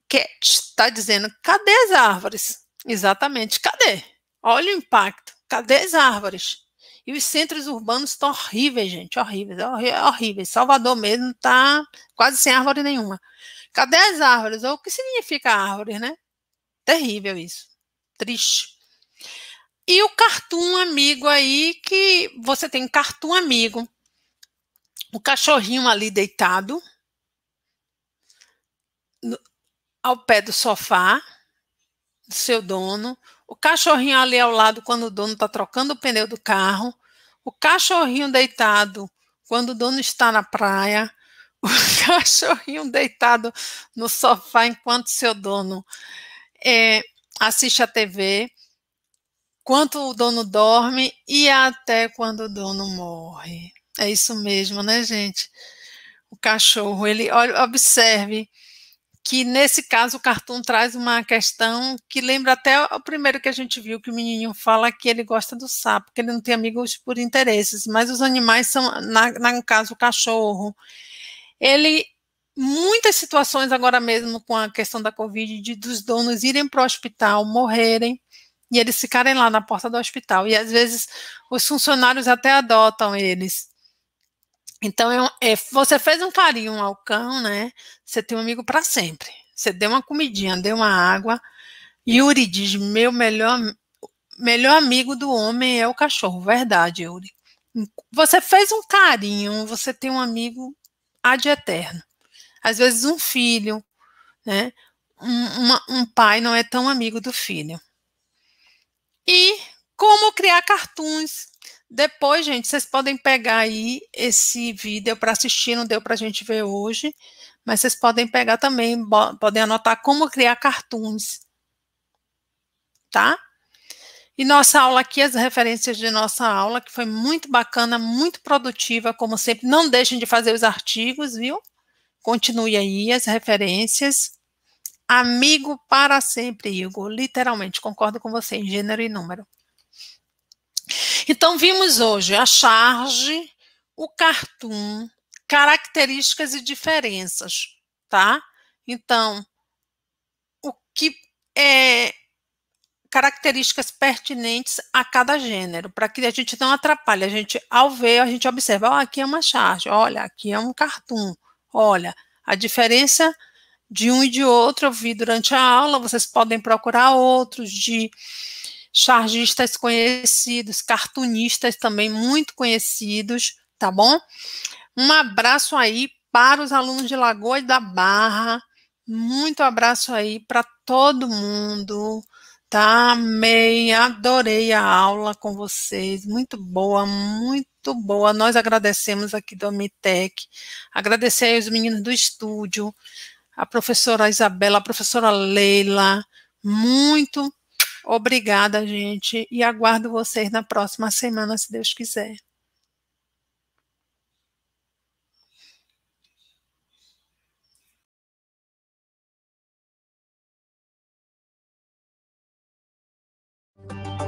Cat está dizendo: cadê as árvores? Exatamente, cadê? Olha o impacto. Cadê as árvores? E os centros urbanos estão horríveis, gente, horríveis, horríveis. Salvador mesmo está quase sem árvore nenhuma. Cadê as árvores? Ou o que significa árvores, né? Terrível isso. Triste. E o cartoon amigo aí, que você tem cartoon amigo, o cachorrinho ali deitado no, ao pé do sofá do seu dono, o cachorrinho ali ao lado quando o dono está trocando o pneu do carro, o cachorrinho deitado quando o dono está na praia, o cachorrinho deitado no sofá enquanto seu dono é, assiste a TV quanto o dono dorme e até quando o dono morre. É isso mesmo, né, gente? O cachorro, ele olha, observe que nesse caso o cartoon traz uma questão que lembra até o primeiro que a gente viu, que o menininho fala que ele gosta do sapo, que ele não tem amigos por interesses, mas os animais são, na, na caso, o cachorro. Ele, muitas situações agora mesmo com a questão da Covid, de, dos donos irem para o hospital, morrerem, e eles ficarem lá na porta do hospital. E às vezes os funcionários até adotam eles. Então, é, é, você fez um carinho ao cão, né? Você tem um amigo para sempre. Você deu uma comidinha, deu uma água. Yuri diz: meu melhor, melhor amigo do homem é o cachorro. Verdade, Yuri. Você fez um carinho, você tem um amigo ad eterno. Às vezes, um filho, né? Um, uma, um pai não é tão amigo do filho. E como criar cartoons. Depois, gente, vocês podem pegar aí esse vídeo para assistir, não deu para a gente ver hoje, mas vocês podem pegar também, podem anotar como criar cartoons, tá? E nossa aula aqui, as referências de nossa aula, que foi muito bacana, muito produtiva, como sempre. Não deixem de fazer os artigos, viu? Continue aí as referências amigo para sempre, Igor. Literalmente, concordo com você, em gênero e número. Então, vimos hoje a charge, o cartoon, características e diferenças, tá? Então, o que é características pertinentes a cada gênero, para que a gente não atrapalhe. A gente, ao ver, a gente observa, oh, aqui é uma charge, olha, aqui é um cartoon, olha, a diferença de um e de outro eu vi durante a aula, vocês podem procurar outros de chargistas conhecidos, cartunistas também muito conhecidos, tá bom? Um abraço aí para os alunos de Lagoa e da Barra, muito abraço aí para todo mundo, tá? Amei, adorei a aula com vocês, muito boa, muito muito boa. Nós agradecemos aqui do Amitec, agradecer aos meninos do estúdio, a professora Isabela, a professora Leila. Muito obrigada, gente, e aguardo vocês na próxima semana, se Deus quiser. Música